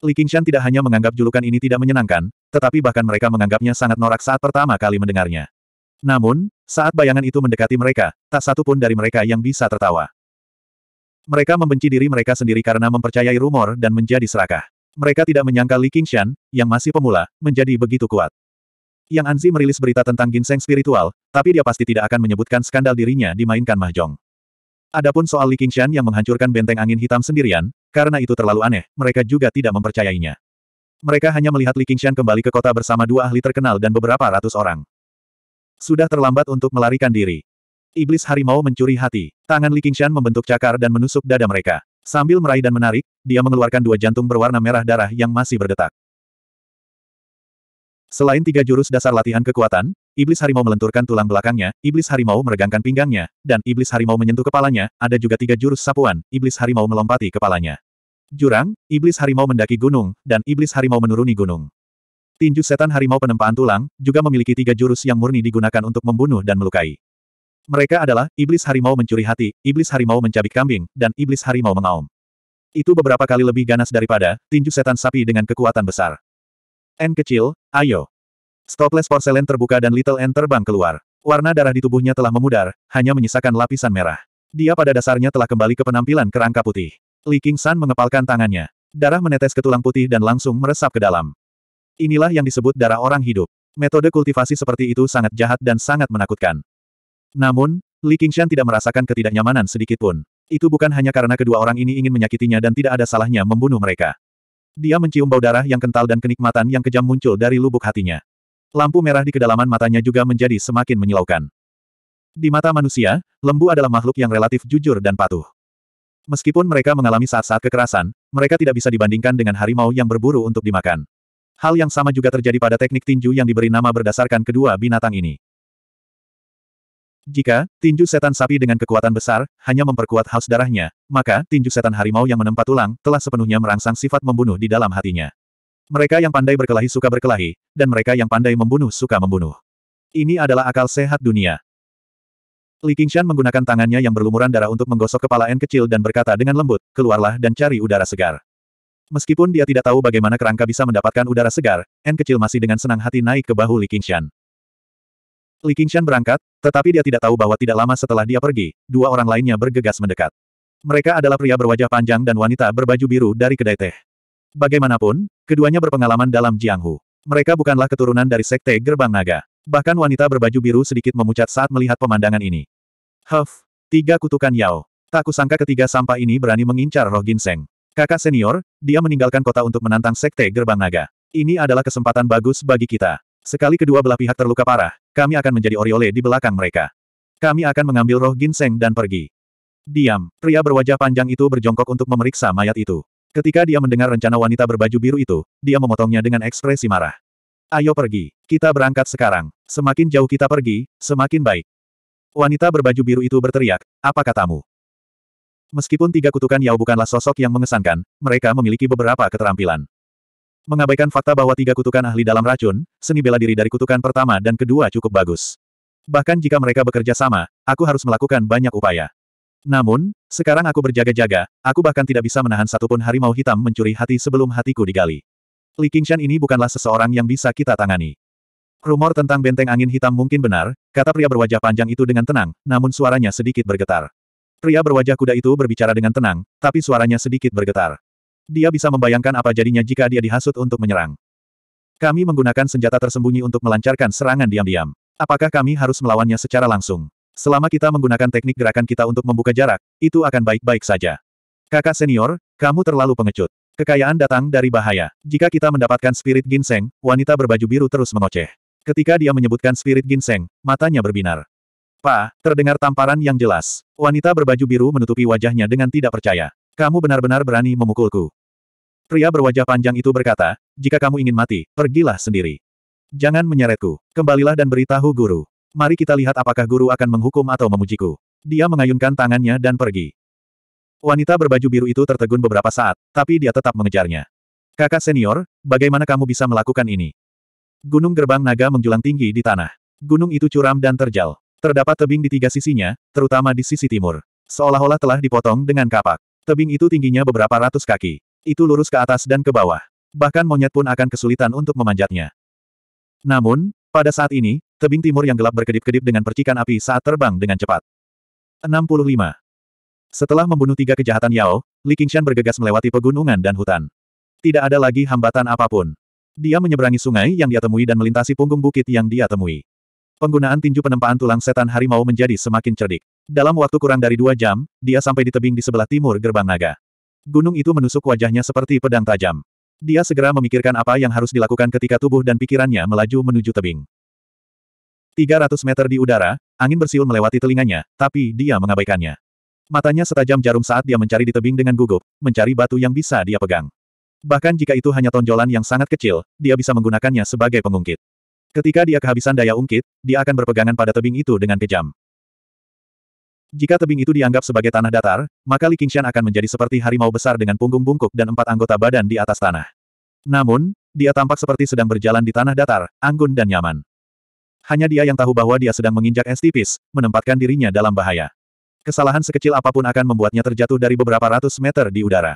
Li Qingshan tidak hanya menganggap julukan ini tidak menyenangkan, tetapi bahkan mereka menganggapnya sangat norak saat pertama kali mendengarnya. Namun, saat bayangan itu mendekati mereka, tak satu pun dari mereka yang bisa tertawa. Mereka membenci diri mereka sendiri karena mempercayai rumor dan menjadi serakah. Mereka tidak menyangka Li Qingshan, yang masih pemula, menjadi begitu kuat. Yang Anzi merilis berita tentang ginseng spiritual, tapi dia pasti tidak akan menyebutkan skandal dirinya dimainkan mahjong. Adapun soal Li Qingshan yang menghancurkan benteng angin hitam sendirian, karena itu terlalu aneh, mereka juga tidak mempercayainya. Mereka hanya melihat Li Qingshan kembali ke kota bersama dua ahli terkenal dan beberapa ratus orang. Sudah terlambat untuk melarikan diri. Iblis harimau mencuri hati. Tangan Li Qingshan membentuk cakar dan menusuk dada mereka. Sambil meraih dan menarik, dia mengeluarkan dua jantung berwarna merah darah yang masih berdetak. Selain tiga jurus dasar latihan kekuatan, Iblis harimau melenturkan tulang belakangnya, iblis harimau meregangkan pinggangnya, dan iblis harimau menyentuh kepalanya, ada juga tiga jurus sapuan, iblis harimau melompati kepalanya. Jurang, iblis harimau mendaki gunung, dan iblis harimau menuruni gunung. Tinju setan harimau penempaan tulang, juga memiliki tiga jurus yang murni digunakan untuk membunuh dan melukai. Mereka adalah, iblis harimau mencuri hati, iblis harimau mencabik kambing, dan iblis harimau mengaum. Itu beberapa kali lebih ganas daripada, tinju setan sapi dengan kekuatan besar. N kecil, ayo. Stopless porselen terbuka dan Little N terbang keluar. Warna darah di tubuhnya telah memudar, hanya menyisakan lapisan merah. Dia pada dasarnya telah kembali ke penampilan kerangka putih. Li King San mengepalkan tangannya. Darah menetes ke tulang putih dan langsung meresap ke dalam. Inilah yang disebut darah orang hidup. Metode kultivasi seperti itu sangat jahat dan sangat menakutkan. Namun, Li Qingshan tidak merasakan ketidaknyamanan sedikit pun. Itu bukan hanya karena kedua orang ini ingin menyakitinya dan tidak ada salahnya membunuh mereka. Dia mencium bau darah yang kental dan kenikmatan yang kejam muncul dari lubuk hatinya. Lampu merah di kedalaman matanya juga menjadi semakin menyilaukan. Di mata manusia, lembu adalah makhluk yang relatif jujur dan patuh. Meskipun mereka mengalami saat-saat kekerasan, mereka tidak bisa dibandingkan dengan harimau yang berburu untuk dimakan. Hal yang sama juga terjadi pada teknik tinju yang diberi nama berdasarkan kedua binatang ini. Jika tinju setan sapi dengan kekuatan besar hanya memperkuat haus darahnya, maka tinju setan harimau yang menempat tulang telah sepenuhnya merangsang sifat membunuh di dalam hatinya. Mereka yang pandai berkelahi suka berkelahi, dan mereka yang pandai membunuh suka membunuh. Ini adalah akal sehat dunia. Li Qingshan menggunakan tangannya yang berlumuran darah untuk menggosok kepala N kecil dan berkata dengan lembut, keluarlah dan cari udara segar. Meskipun dia tidak tahu bagaimana kerangka bisa mendapatkan udara segar, N kecil masih dengan senang hati naik ke bahu Li Qingshan. Li Qingshan berangkat, tetapi dia tidak tahu bahwa tidak lama setelah dia pergi, dua orang lainnya bergegas mendekat. Mereka adalah pria berwajah panjang dan wanita berbaju biru dari kedai teh. Bagaimanapun, keduanya berpengalaman dalam Jianghu. Mereka bukanlah keturunan dari Sekte Gerbang Naga. Bahkan wanita berbaju biru sedikit memucat saat melihat pemandangan ini. Huff, tiga kutukan Yao. Tak kusangka ketiga sampah ini berani mengincar roh ginseng. Kakak senior, dia meninggalkan kota untuk menantang Sekte Gerbang Naga. Ini adalah kesempatan bagus bagi kita. Sekali kedua belah pihak terluka parah, kami akan menjadi oriole di belakang mereka. Kami akan mengambil roh ginseng dan pergi. Diam, pria berwajah panjang itu berjongkok untuk memeriksa mayat itu. Ketika dia mendengar rencana wanita berbaju biru itu, dia memotongnya dengan ekspresi marah. Ayo pergi, kita berangkat sekarang. Semakin jauh kita pergi, semakin baik. Wanita berbaju biru itu berteriak, apa katamu? Meskipun tiga kutukan Yao bukanlah sosok yang mengesankan, mereka memiliki beberapa keterampilan. Mengabaikan fakta bahwa tiga kutukan ahli dalam racun, seni bela diri dari kutukan pertama dan kedua cukup bagus. Bahkan jika mereka bekerja sama, aku harus melakukan banyak upaya. Namun, sekarang aku berjaga-jaga, aku bahkan tidak bisa menahan satupun harimau hitam mencuri hati sebelum hatiku digali. Li Qingshan ini bukanlah seseorang yang bisa kita tangani. Rumor tentang benteng angin hitam mungkin benar, kata pria berwajah panjang itu dengan tenang, namun suaranya sedikit bergetar. Pria berwajah kuda itu berbicara dengan tenang, tapi suaranya sedikit bergetar. Dia bisa membayangkan apa jadinya jika dia dihasut untuk menyerang. Kami menggunakan senjata tersembunyi untuk melancarkan serangan diam-diam. Apakah kami harus melawannya secara langsung? Selama kita menggunakan teknik gerakan kita untuk membuka jarak, itu akan baik-baik saja. Kakak senior, kamu terlalu pengecut. Kekayaan datang dari bahaya. Jika kita mendapatkan spirit ginseng, wanita berbaju biru terus mengoceh. Ketika dia menyebutkan spirit ginseng, matanya berbinar. Pa, terdengar tamparan yang jelas. Wanita berbaju biru menutupi wajahnya dengan tidak percaya. Kamu benar-benar berani memukulku. Pria berwajah panjang itu berkata, jika kamu ingin mati, pergilah sendiri. Jangan menyeretku, kembalilah dan beritahu guru. Mari kita lihat apakah guru akan menghukum atau memujiku. Dia mengayunkan tangannya dan pergi. Wanita berbaju biru itu tertegun beberapa saat, tapi dia tetap mengejarnya. Kakak senior, bagaimana kamu bisa melakukan ini? Gunung gerbang naga menjulang tinggi di tanah. Gunung itu curam dan terjal. Terdapat tebing di tiga sisinya, terutama di sisi timur. Seolah-olah telah dipotong dengan kapak. Tebing itu tingginya beberapa ratus kaki. Itu lurus ke atas dan ke bawah. Bahkan monyet pun akan kesulitan untuk memanjatnya. Namun, pada saat ini, tebing timur yang gelap berkedip-kedip dengan percikan api saat terbang dengan cepat. 65. Setelah membunuh tiga kejahatan Yao, Li Qingshan bergegas melewati pegunungan dan hutan. Tidak ada lagi hambatan apapun. Dia menyeberangi sungai yang dia temui dan melintasi punggung bukit yang dia temui. Penggunaan tinju penempaan tulang setan harimau menjadi semakin cerdik. Dalam waktu kurang dari dua jam, dia sampai di tebing di sebelah timur gerbang naga. Gunung itu menusuk wajahnya seperti pedang tajam. Dia segera memikirkan apa yang harus dilakukan ketika tubuh dan pikirannya melaju menuju tebing. 300 meter di udara, angin bersiul melewati telinganya, tapi dia mengabaikannya. Matanya setajam jarum saat dia mencari di tebing dengan gugup, mencari batu yang bisa dia pegang. Bahkan jika itu hanya tonjolan yang sangat kecil, dia bisa menggunakannya sebagai pengungkit. Ketika dia kehabisan daya ungkit, dia akan berpegangan pada tebing itu dengan kejam. Jika tebing itu dianggap sebagai tanah datar, maka Li Qingshan akan menjadi seperti harimau besar dengan punggung bungkuk dan empat anggota badan di atas tanah. Namun, dia tampak seperti sedang berjalan di tanah datar, anggun dan nyaman. Hanya dia yang tahu bahwa dia sedang menginjak es tipis, menempatkan dirinya dalam bahaya. Kesalahan sekecil apapun akan membuatnya terjatuh dari beberapa ratus meter di udara.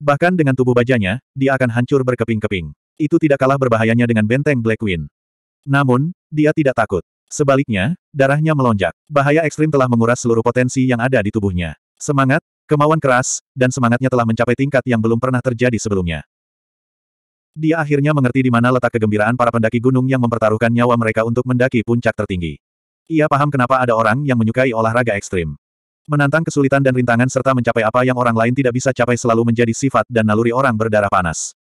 Bahkan dengan tubuh bajanya, dia akan hancur berkeping-keping. Itu tidak kalah berbahayanya dengan benteng Black Queen. Namun, dia tidak takut. Sebaliknya, darahnya melonjak. Bahaya ekstrim telah menguras seluruh potensi yang ada di tubuhnya. Semangat, kemauan keras, dan semangatnya telah mencapai tingkat yang belum pernah terjadi sebelumnya. Dia akhirnya mengerti di mana letak kegembiraan para pendaki gunung yang mempertaruhkan nyawa mereka untuk mendaki puncak tertinggi. Ia paham kenapa ada orang yang menyukai olahraga ekstrim. Menantang kesulitan dan rintangan serta mencapai apa yang orang lain tidak bisa capai selalu menjadi sifat dan naluri orang berdarah panas.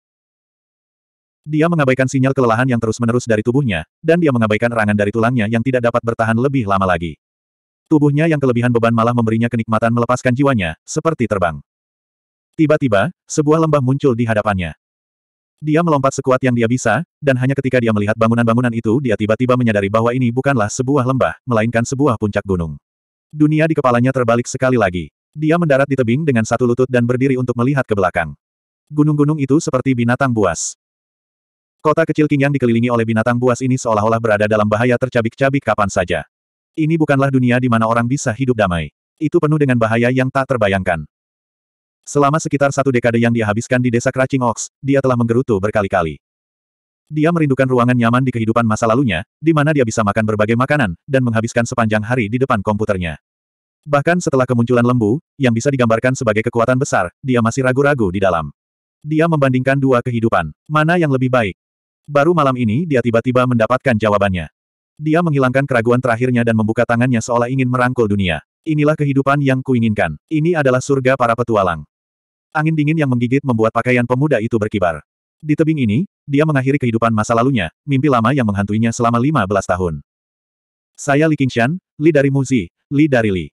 Dia mengabaikan sinyal kelelahan yang terus-menerus dari tubuhnya, dan dia mengabaikan erangan dari tulangnya yang tidak dapat bertahan lebih lama lagi. Tubuhnya yang kelebihan beban malah memberinya kenikmatan melepaskan jiwanya, seperti terbang. Tiba-tiba, sebuah lembah muncul di hadapannya. Dia melompat sekuat yang dia bisa, dan hanya ketika dia melihat bangunan-bangunan itu dia tiba-tiba menyadari bahwa ini bukanlah sebuah lembah, melainkan sebuah puncak gunung. Dunia di kepalanya terbalik sekali lagi. Dia mendarat di tebing dengan satu lutut dan berdiri untuk melihat ke belakang. Gunung-gunung itu seperti binatang buas. Kota kecil yang dikelilingi oleh binatang buas ini seolah-olah berada dalam bahaya tercabik-cabik kapan saja. Ini bukanlah dunia di mana orang bisa hidup damai. Itu penuh dengan bahaya yang tak terbayangkan. Selama sekitar satu dekade yang dihabiskan di desa Kracing ox, dia telah menggerutu berkali-kali. Dia merindukan ruangan nyaman di kehidupan masa lalunya, di mana dia bisa makan berbagai makanan, dan menghabiskan sepanjang hari di depan komputernya. Bahkan setelah kemunculan lembu, yang bisa digambarkan sebagai kekuatan besar, dia masih ragu-ragu di dalam. Dia membandingkan dua kehidupan. Mana yang lebih baik? Baru malam ini dia tiba-tiba mendapatkan jawabannya. Dia menghilangkan keraguan terakhirnya dan membuka tangannya seolah ingin merangkul dunia. Inilah kehidupan yang kuinginkan. Ini adalah surga para petualang. Angin dingin yang menggigit membuat pakaian pemuda itu berkibar. Di tebing ini, dia mengakhiri kehidupan masa lalunya, mimpi lama yang menghantuinya selama 15 tahun. Saya Li Qingshan, Li dari Muzi, Li dari Li.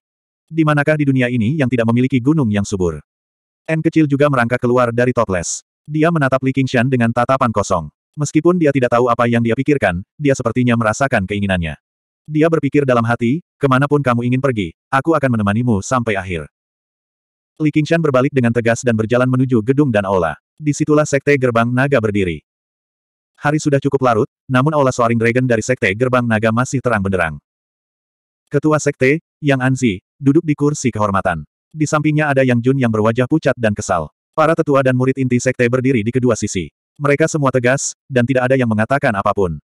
Di manakah di dunia ini yang tidak memiliki gunung yang subur? N kecil juga merangkak keluar dari toples. Dia menatap Li Qingshan dengan tatapan kosong. Meskipun dia tidak tahu apa yang dia pikirkan, dia sepertinya merasakan keinginannya. Dia berpikir dalam hati, kemanapun kamu ingin pergi, aku akan menemanimu sampai akhir. Li Qingshan berbalik dengan tegas dan berjalan menuju gedung dan aula. Disitulah Sekte Gerbang Naga berdiri. Hari sudah cukup larut, namun aula Soaring Dragon dari Sekte Gerbang Naga masih terang benderang. Ketua Sekte, Yang Anzi, duduk di kursi kehormatan. Di sampingnya ada Yang Jun yang berwajah pucat dan kesal. Para tetua dan murid inti Sekte berdiri di kedua sisi. Mereka semua tegas, dan tidak ada yang mengatakan apapun.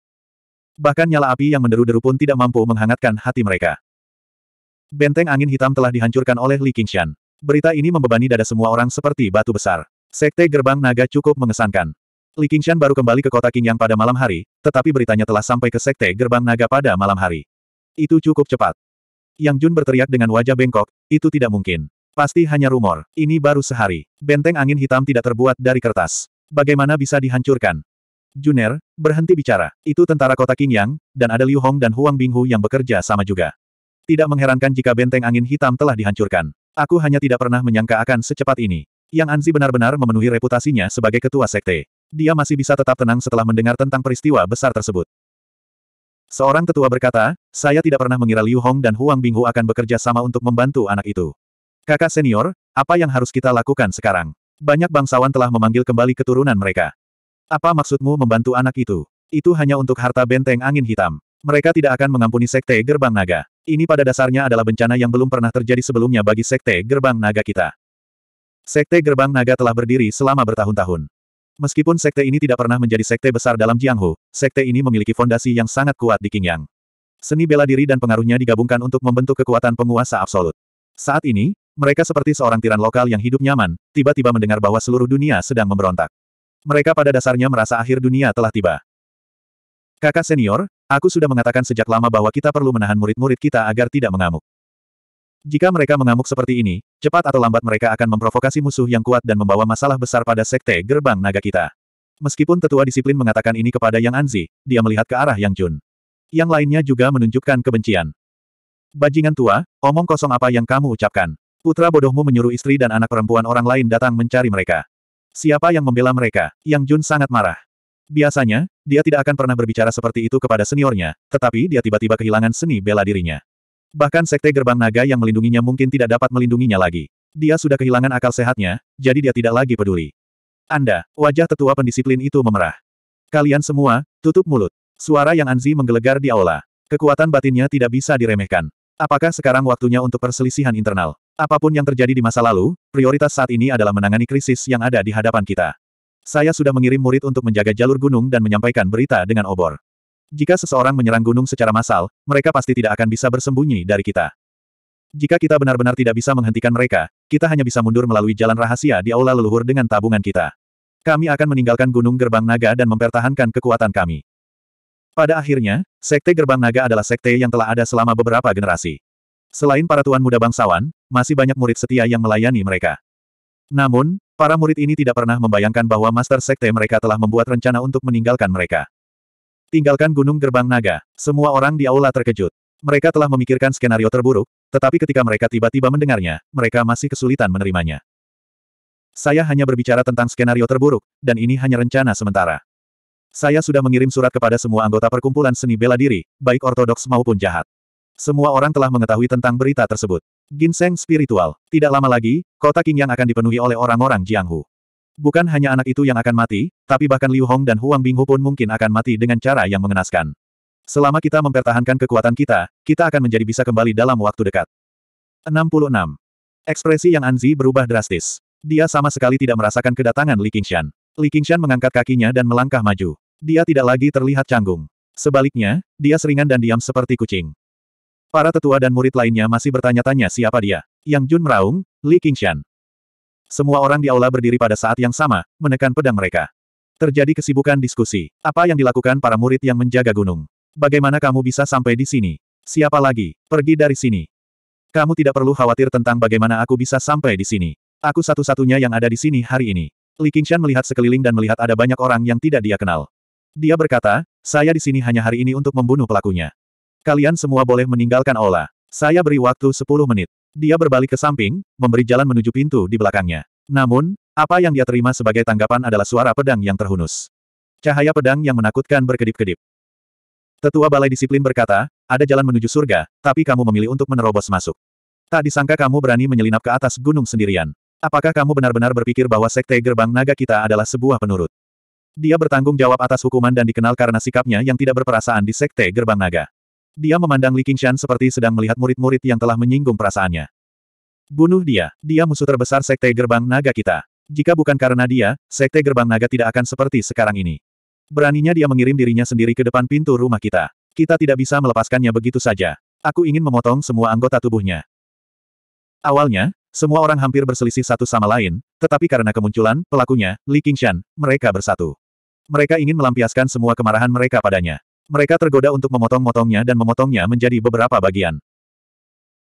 Bahkan nyala api yang menderu-deru pun tidak mampu menghangatkan hati mereka. Benteng angin hitam telah dihancurkan oleh Li Qingshan. Berita ini membebani dada semua orang seperti batu besar. Sekte Gerbang Naga cukup mengesankan. Li Qingshan baru kembali ke kota Qingyang pada malam hari, tetapi beritanya telah sampai ke Sekte Gerbang Naga pada malam hari. Itu cukup cepat. Yang Jun berteriak dengan wajah bengkok, itu tidak mungkin. Pasti hanya rumor. Ini baru sehari. Benteng angin hitam tidak terbuat dari kertas. Bagaimana bisa dihancurkan? Juner, berhenti bicara. Itu tentara kota King Yang, dan ada Liu Hong dan Huang Binghu yang bekerja sama juga. Tidak mengherankan jika benteng angin hitam telah dihancurkan. Aku hanya tidak pernah menyangka akan secepat ini. Yang Anzi benar-benar memenuhi reputasinya sebagai ketua sekte. Dia masih bisa tetap tenang setelah mendengar tentang peristiwa besar tersebut. Seorang tetua berkata, saya tidak pernah mengira Liu Hong dan Huang Binghu akan bekerja sama untuk membantu anak itu. Kakak senior, apa yang harus kita lakukan sekarang? Banyak bangsawan telah memanggil kembali keturunan mereka. Apa maksudmu membantu anak itu? Itu hanya untuk harta benteng angin hitam. Mereka tidak akan mengampuni Sekte Gerbang Naga. Ini pada dasarnya adalah bencana yang belum pernah terjadi sebelumnya bagi Sekte Gerbang Naga kita. Sekte Gerbang Naga telah berdiri selama bertahun-tahun. Meskipun Sekte ini tidak pernah menjadi Sekte besar dalam Jianghu, Sekte ini memiliki fondasi yang sangat kuat di Qingyang. Seni bela diri dan pengaruhnya digabungkan untuk membentuk kekuatan penguasa absolut. Saat ini, mereka seperti seorang tiran lokal yang hidup nyaman, tiba-tiba mendengar bahwa seluruh dunia sedang memberontak. Mereka pada dasarnya merasa akhir dunia telah tiba. Kakak senior, aku sudah mengatakan sejak lama bahwa kita perlu menahan murid-murid kita agar tidak mengamuk. Jika mereka mengamuk seperti ini, cepat atau lambat mereka akan memprovokasi musuh yang kuat dan membawa masalah besar pada sekte gerbang naga kita. Meskipun tetua disiplin mengatakan ini kepada Yang Anzi, dia melihat ke arah Yang Jun. Yang lainnya juga menunjukkan kebencian. Bajingan tua, omong kosong apa yang kamu ucapkan. Putra bodohmu menyuruh istri dan anak perempuan orang lain datang mencari mereka. Siapa yang membela mereka? Yang Jun sangat marah. Biasanya, dia tidak akan pernah berbicara seperti itu kepada seniornya, tetapi dia tiba-tiba kehilangan seni bela dirinya. Bahkan sekte gerbang naga yang melindunginya mungkin tidak dapat melindunginya lagi. Dia sudah kehilangan akal sehatnya, jadi dia tidak lagi peduli. Anda, wajah tetua pendisiplin itu memerah. Kalian semua, tutup mulut. Suara yang Anzi menggelegar di aula. Kekuatan batinnya tidak bisa diremehkan. Apakah sekarang waktunya untuk perselisihan internal? Apapun yang terjadi di masa lalu, prioritas saat ini adalah menangani krisis yang ada di hadapan kita. Saya sudah mengirim murid untuk menjaga jalur gunung dan menyampaikan berita dengan obor. Jika seseorang menyerang gunung secara massal, mereka pasti tidak akan bisa bersembunyi dari kita. Jika kita benar-benar tidak bisa menghentikan mereka, kita hanya bisa mundur melalui jalan rahasia di aula leluhur dengan tabungan kita. Kami akan meninggalkan Gunung Gerbang Naga dan mempertahankan kekuatan kami. Pada akhirnya, Sekte Gerbang Naga adalah sekte yang telah ada selama beberapa generasi. Selain para tuan muda bangsawan, masih banyak murid setia yang melayani mereka. Namun, para murid ini tidak pernah membayangkan bahwa Master Sekte mereka telah membuat rencana untuk meninggalkan mereka. Tinggalkan Gunung Gerbang Naga, semua orang di aula terkejut. Mereka telah memikirkan skenario terburuk, tetapi ketika mereka tiba-tiba mendengarnya, mereka masih kesulitan menerimanya. Saya hanya berbicara tentang skenario terburuk, dan ini hanya rencana sementara. Saya sudah mengirim surat kepada semua anggota perkumpulan seni bela diri, baik ortodoks maupun jahat. Semua orang telah mengetahui tentang berita tersebut. Ginseng spiritual. Tidak lama lagi, kota King yang akan dipenuhi oleh orang-orang Jianghu. Bukan hanya anak itu yang akan mati, tapi bahkan Liu Hong dan Huang Binghu pun mungkin akan mati dengan cara yang mengenaskan. Selama kita mempertahankan kekuatan kita, kita akan menjadi bisa kembali dalam waktu dekat. 66. Ekspresi yang Anzi berubah drastis. Dia sama sekali tidak merasakan kedatangan Li Qingshan. Li Qingshan mengangkat kakinya dan melangkah maju. Dia tidak lagi terlihat canggung. Sebaliknya, dia seringan dan diam seperti kucing. Para tetua dan murid lainnya masih bertanya-tanya siapa dia. Yang Jun meraung, Li Qingshan. Semua orang di aula berdiri pada saat yang sama, menekan pedang mereka. Terjadi kesibukan diskusi. Apa yang dilakukan para murid yang menjaga gunung? Bagaimana kamu bisa sampai di sini? Siapa lagi? Pergi dari sini. Kamu tidak perlu khawatir tentang bagaimana aku bisa sampai di sini. Aku satu-satunya yang ada di sini hari ini. Li Qingshan melihat sekeliling dan melihat ada banyak orang yang tidak dia kenal. Dia berkata, saya di sini hanya hari ini untuk membunuh pelakunya. Kalian semua boleh meninggalkan Ola. Saya beri waktu 10 menit. Dia berbalik ke samping, memberi jalan menuju pintu di belakangnya. Namun, apa yang dia terima sebagai tanggapan adalah suara pedang yang terhunus. Cahaya pedang yang menakutkan berkedip-kedip. Tetua Balai Disiplin berkata, ada jalan menuju surga, tapi kamu memilih untuk menerobos masuk. Tak disangka kamu berani menyelinap ke atas gunung sendirian. Apakah kamu benar-benar berpikir bahwa sekte gerbang naga kita adalah sebuah penurut? Dia bertanggung jawab atas hukuman dan dikenal karena sikapnya yang tidak berperasaan di sekte gerbang naga. Dia memandang Li Qingshan seperti sedang melihat murid-murid yang telah menyinggung perasaannya. Bunuh dia, dia musuh terbesar Sekte Gerbang Naga kita. Jika bukan karena dia, Sekte Gerbang Naga tidak akan seperti sekarang ini. Beraninya dia mengirim dirinya sendiri ke depan pintu rumah kita. Kita tidak bisa melepaskannya begitu saja. Aku ingin memotong semua anggota tubuhnya. Awalnya, semua orang hampir berselisih satu sama lain, tetapi karena kemunculan pelakunya, Li Qingshan, mereka bersatu. Mereka ingin melampiaskan semua kemarahan mereka padanya. Mereka tergoda untuk memotong-motongnya dan memotongnya menjadi beberapa bagian.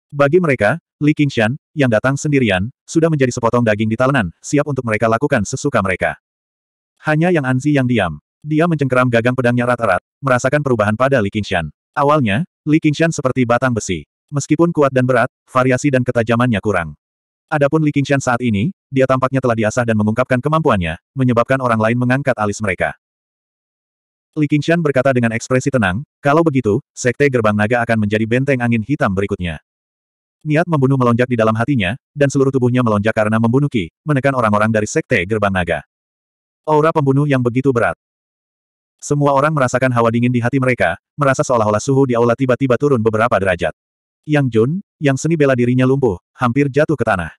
Bagi mereka, Li Qingshan, yang datang sendirian, sudah menjadi sepotong daging di talenan, siap untuk mereka lakukan sesuka mereka. Hanya yang Anzi yang diam. Dia mencengkeram gagang pedangnya rata rat merasakan perubahan pada Li Qingshan. Awalnya, Li Qingshan seperti batang besi. Meskipun kuat dan berat, variasi dan ketajamannya kurang. Adapun Li Qingshan saat ini, dia tampaknya telah diasah dan mengungkapkan kemampuannya, menyebabkan orang lain mengangkat alis mereka. Li Qingshan berkata dengan ekspresi tenang, kalau begitu, Sekte Gerbang Naga akan menjadi benteng angin hitam berikutnya. Niat membunuh melonjak di dalam hatinya, dan seluruh tubuhnya melonjak karena membunuh Ki, menekan orang-orang dari Sekte Gerbang Naga. Aura pembunuh yang begitu berat. Semua orang merasakan hawa dingin di hati mereka, merasa seolah-olah suhu di aula tiba-tiba turun beberapa derajat. Yang Jun, yang seni bela dirinya lumpuh, hampir jatuh ke tanah.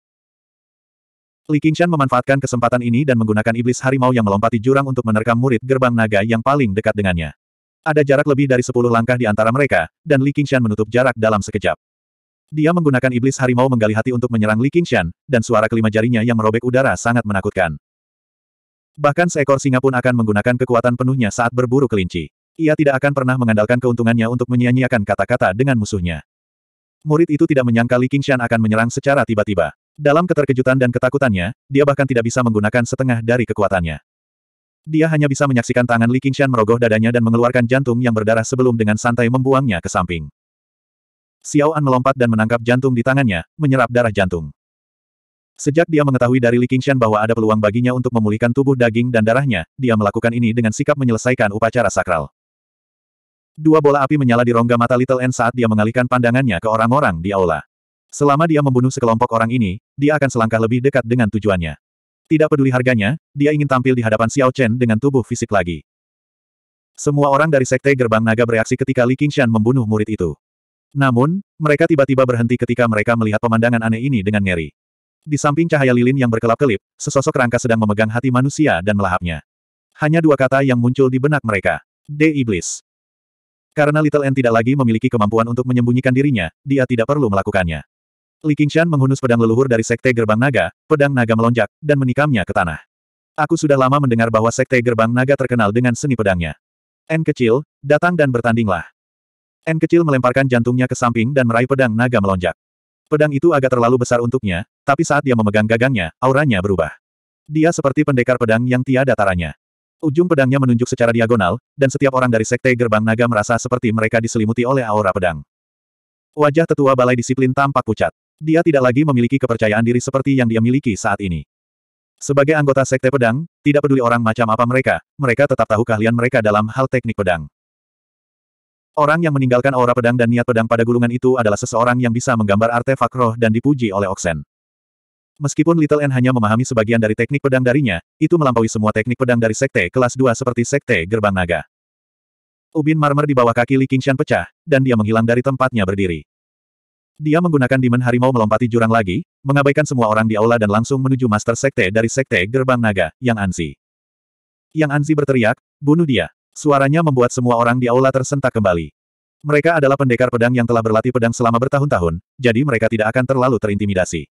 Li Qingshan memanfaatkan kesempatan ini dan menggunakan iblis harimau yang melompati jurang untuk menerkam murid gerbang naga yang paling dekat dengannya. Ada jarak lebih dari sepuluh langkah di antara mereka, dan Li Qingshan menutup jarak dalam sekejap. Dia menggunakan iblis harimau menggali hati untuk menyerang Li Qingshan, dan suara kelima jarinya yang merobek udara sangat menakutkan. Bahkan seekor singa pun akan menggunakan kekuatan penuhnya saat berburu kelinci. Ia tidak akan pernah mengandalkan keuntungannya untuk menyia-nyiakan kata-kata dengan musuhnya. Murid itu tidak menyangka Li Qingshan akan menyerang secara tiba-tiba. Dalam keterkejutan dan ketakutannya, dia bahkan tidak bisa menggunakan setengah dari kekuatannya. Dia hanya bisa menyaksikan tangan Li Qingshan merogoh dadanya dan mengeluarkan jantung yang berdarah sebelum dengan santai membuangnya ke samping. Xiao An melompat dan menangkap jantung di tangannya, menyerap darah jantung. Sejak dia mengetahui dari Li Qingshan bahwa ada peluang baginya untuk memulihkan tubuh daging dan darahnya, dia melakukan ini dengan sikap menyelesaikan upacara sakral. Dua bola api menyala di rongga mata Little N saat dia mengalihkan pandangannya ke orang-orang di aula. Selama dia membunuh sekelompok orang ini, dia akan selangkah lebih dekat dengan tujuannya. Tidak peduli harganya, dia ingin tampil di hadapan Xiao Chen dengan tubuh fisik lagi. Semua orang dari Sekte Gerbang Naga bereaksi ketika Li Qingshan membunuh murid itu. Namun, mereka tiba-tiba berhenti ketika mereka melihat pemandangan aneh ini dengan ngeri. Di samping cahaya lilin yang berkelap-kelip, sesosok rangka sedang memegang hati manusia dan melahapnya. Hanya dua kata yang muncul di benak mereka. De Iblis. Karena Little N tidak lagi memiliki kemampuan untuk menyembunyikan dirinya, dia tidak perlu melakukannya. Li Qingshan menghunus pedang leluhur dari Sekte Gerbang Naga, pedang naga melonjak, dan menikamnya ke tanah. Aku sudah lama mendengar bahwa Sekte Gerbang Naga terkenal dengan seni pedangnya. N kecil, datang dan bertandinglah. N kecil melemparkan jantungnya ke samping dan meraih pedang naga melonjak. Pedang itu agak terlalu besar untuknya, tapi saat dia memegang gagangnya, auranya berubah. Dia seperti pendekar pedang yang tiada taranya. Ujung pedangnya menunjuk secara diagonal, dan setiap orang dari Sekte Gerbang Naga merasa seperti mereka diselimuti oleh aura pedang. Wajah tetua balai disiplin tampak pucat dia tidak lagi memiliki kepercayaan diri seperti yang dia miliki saat ini. Sebagai anggota Sekte Pedang, tidak peduli orang macam apa mereka, mereka tetap tahu keahlian mereka dalam hal teknik pedang. Orang yang meninggalkan aura pedang dan niat pedang pada gulungan itu adalah seseorang yang bisa menggambar artefak roh dan dipuji oleh Oksen. Meskipun Little N hanya memahami sebagian dari teknik pedang darinya, itu melampaui semua teknik pedang dari Sekte kelas 2 seperti Sekte Gerbang Naga. Ubin marmer di bawah kaki Li Qingshan pecah, dan dia menghilang dari tempatnya berdiri. Dia menggunakan Demon Harimau melompati jurang lagi, mengabaikan semua orang di aula dan langsung menuju Master Sekte dari Sekte Gerbang Naga, Yang Anzi. Yang Anzi berteriak, bunuh dia. Suaranya membuat semua orang di aula tersentak kembali. Mereka adalah pendekar pedang yang telah berlatih pedang selama bertahun-tahun, jadi mereka tidak akan terlalu terintimidasi.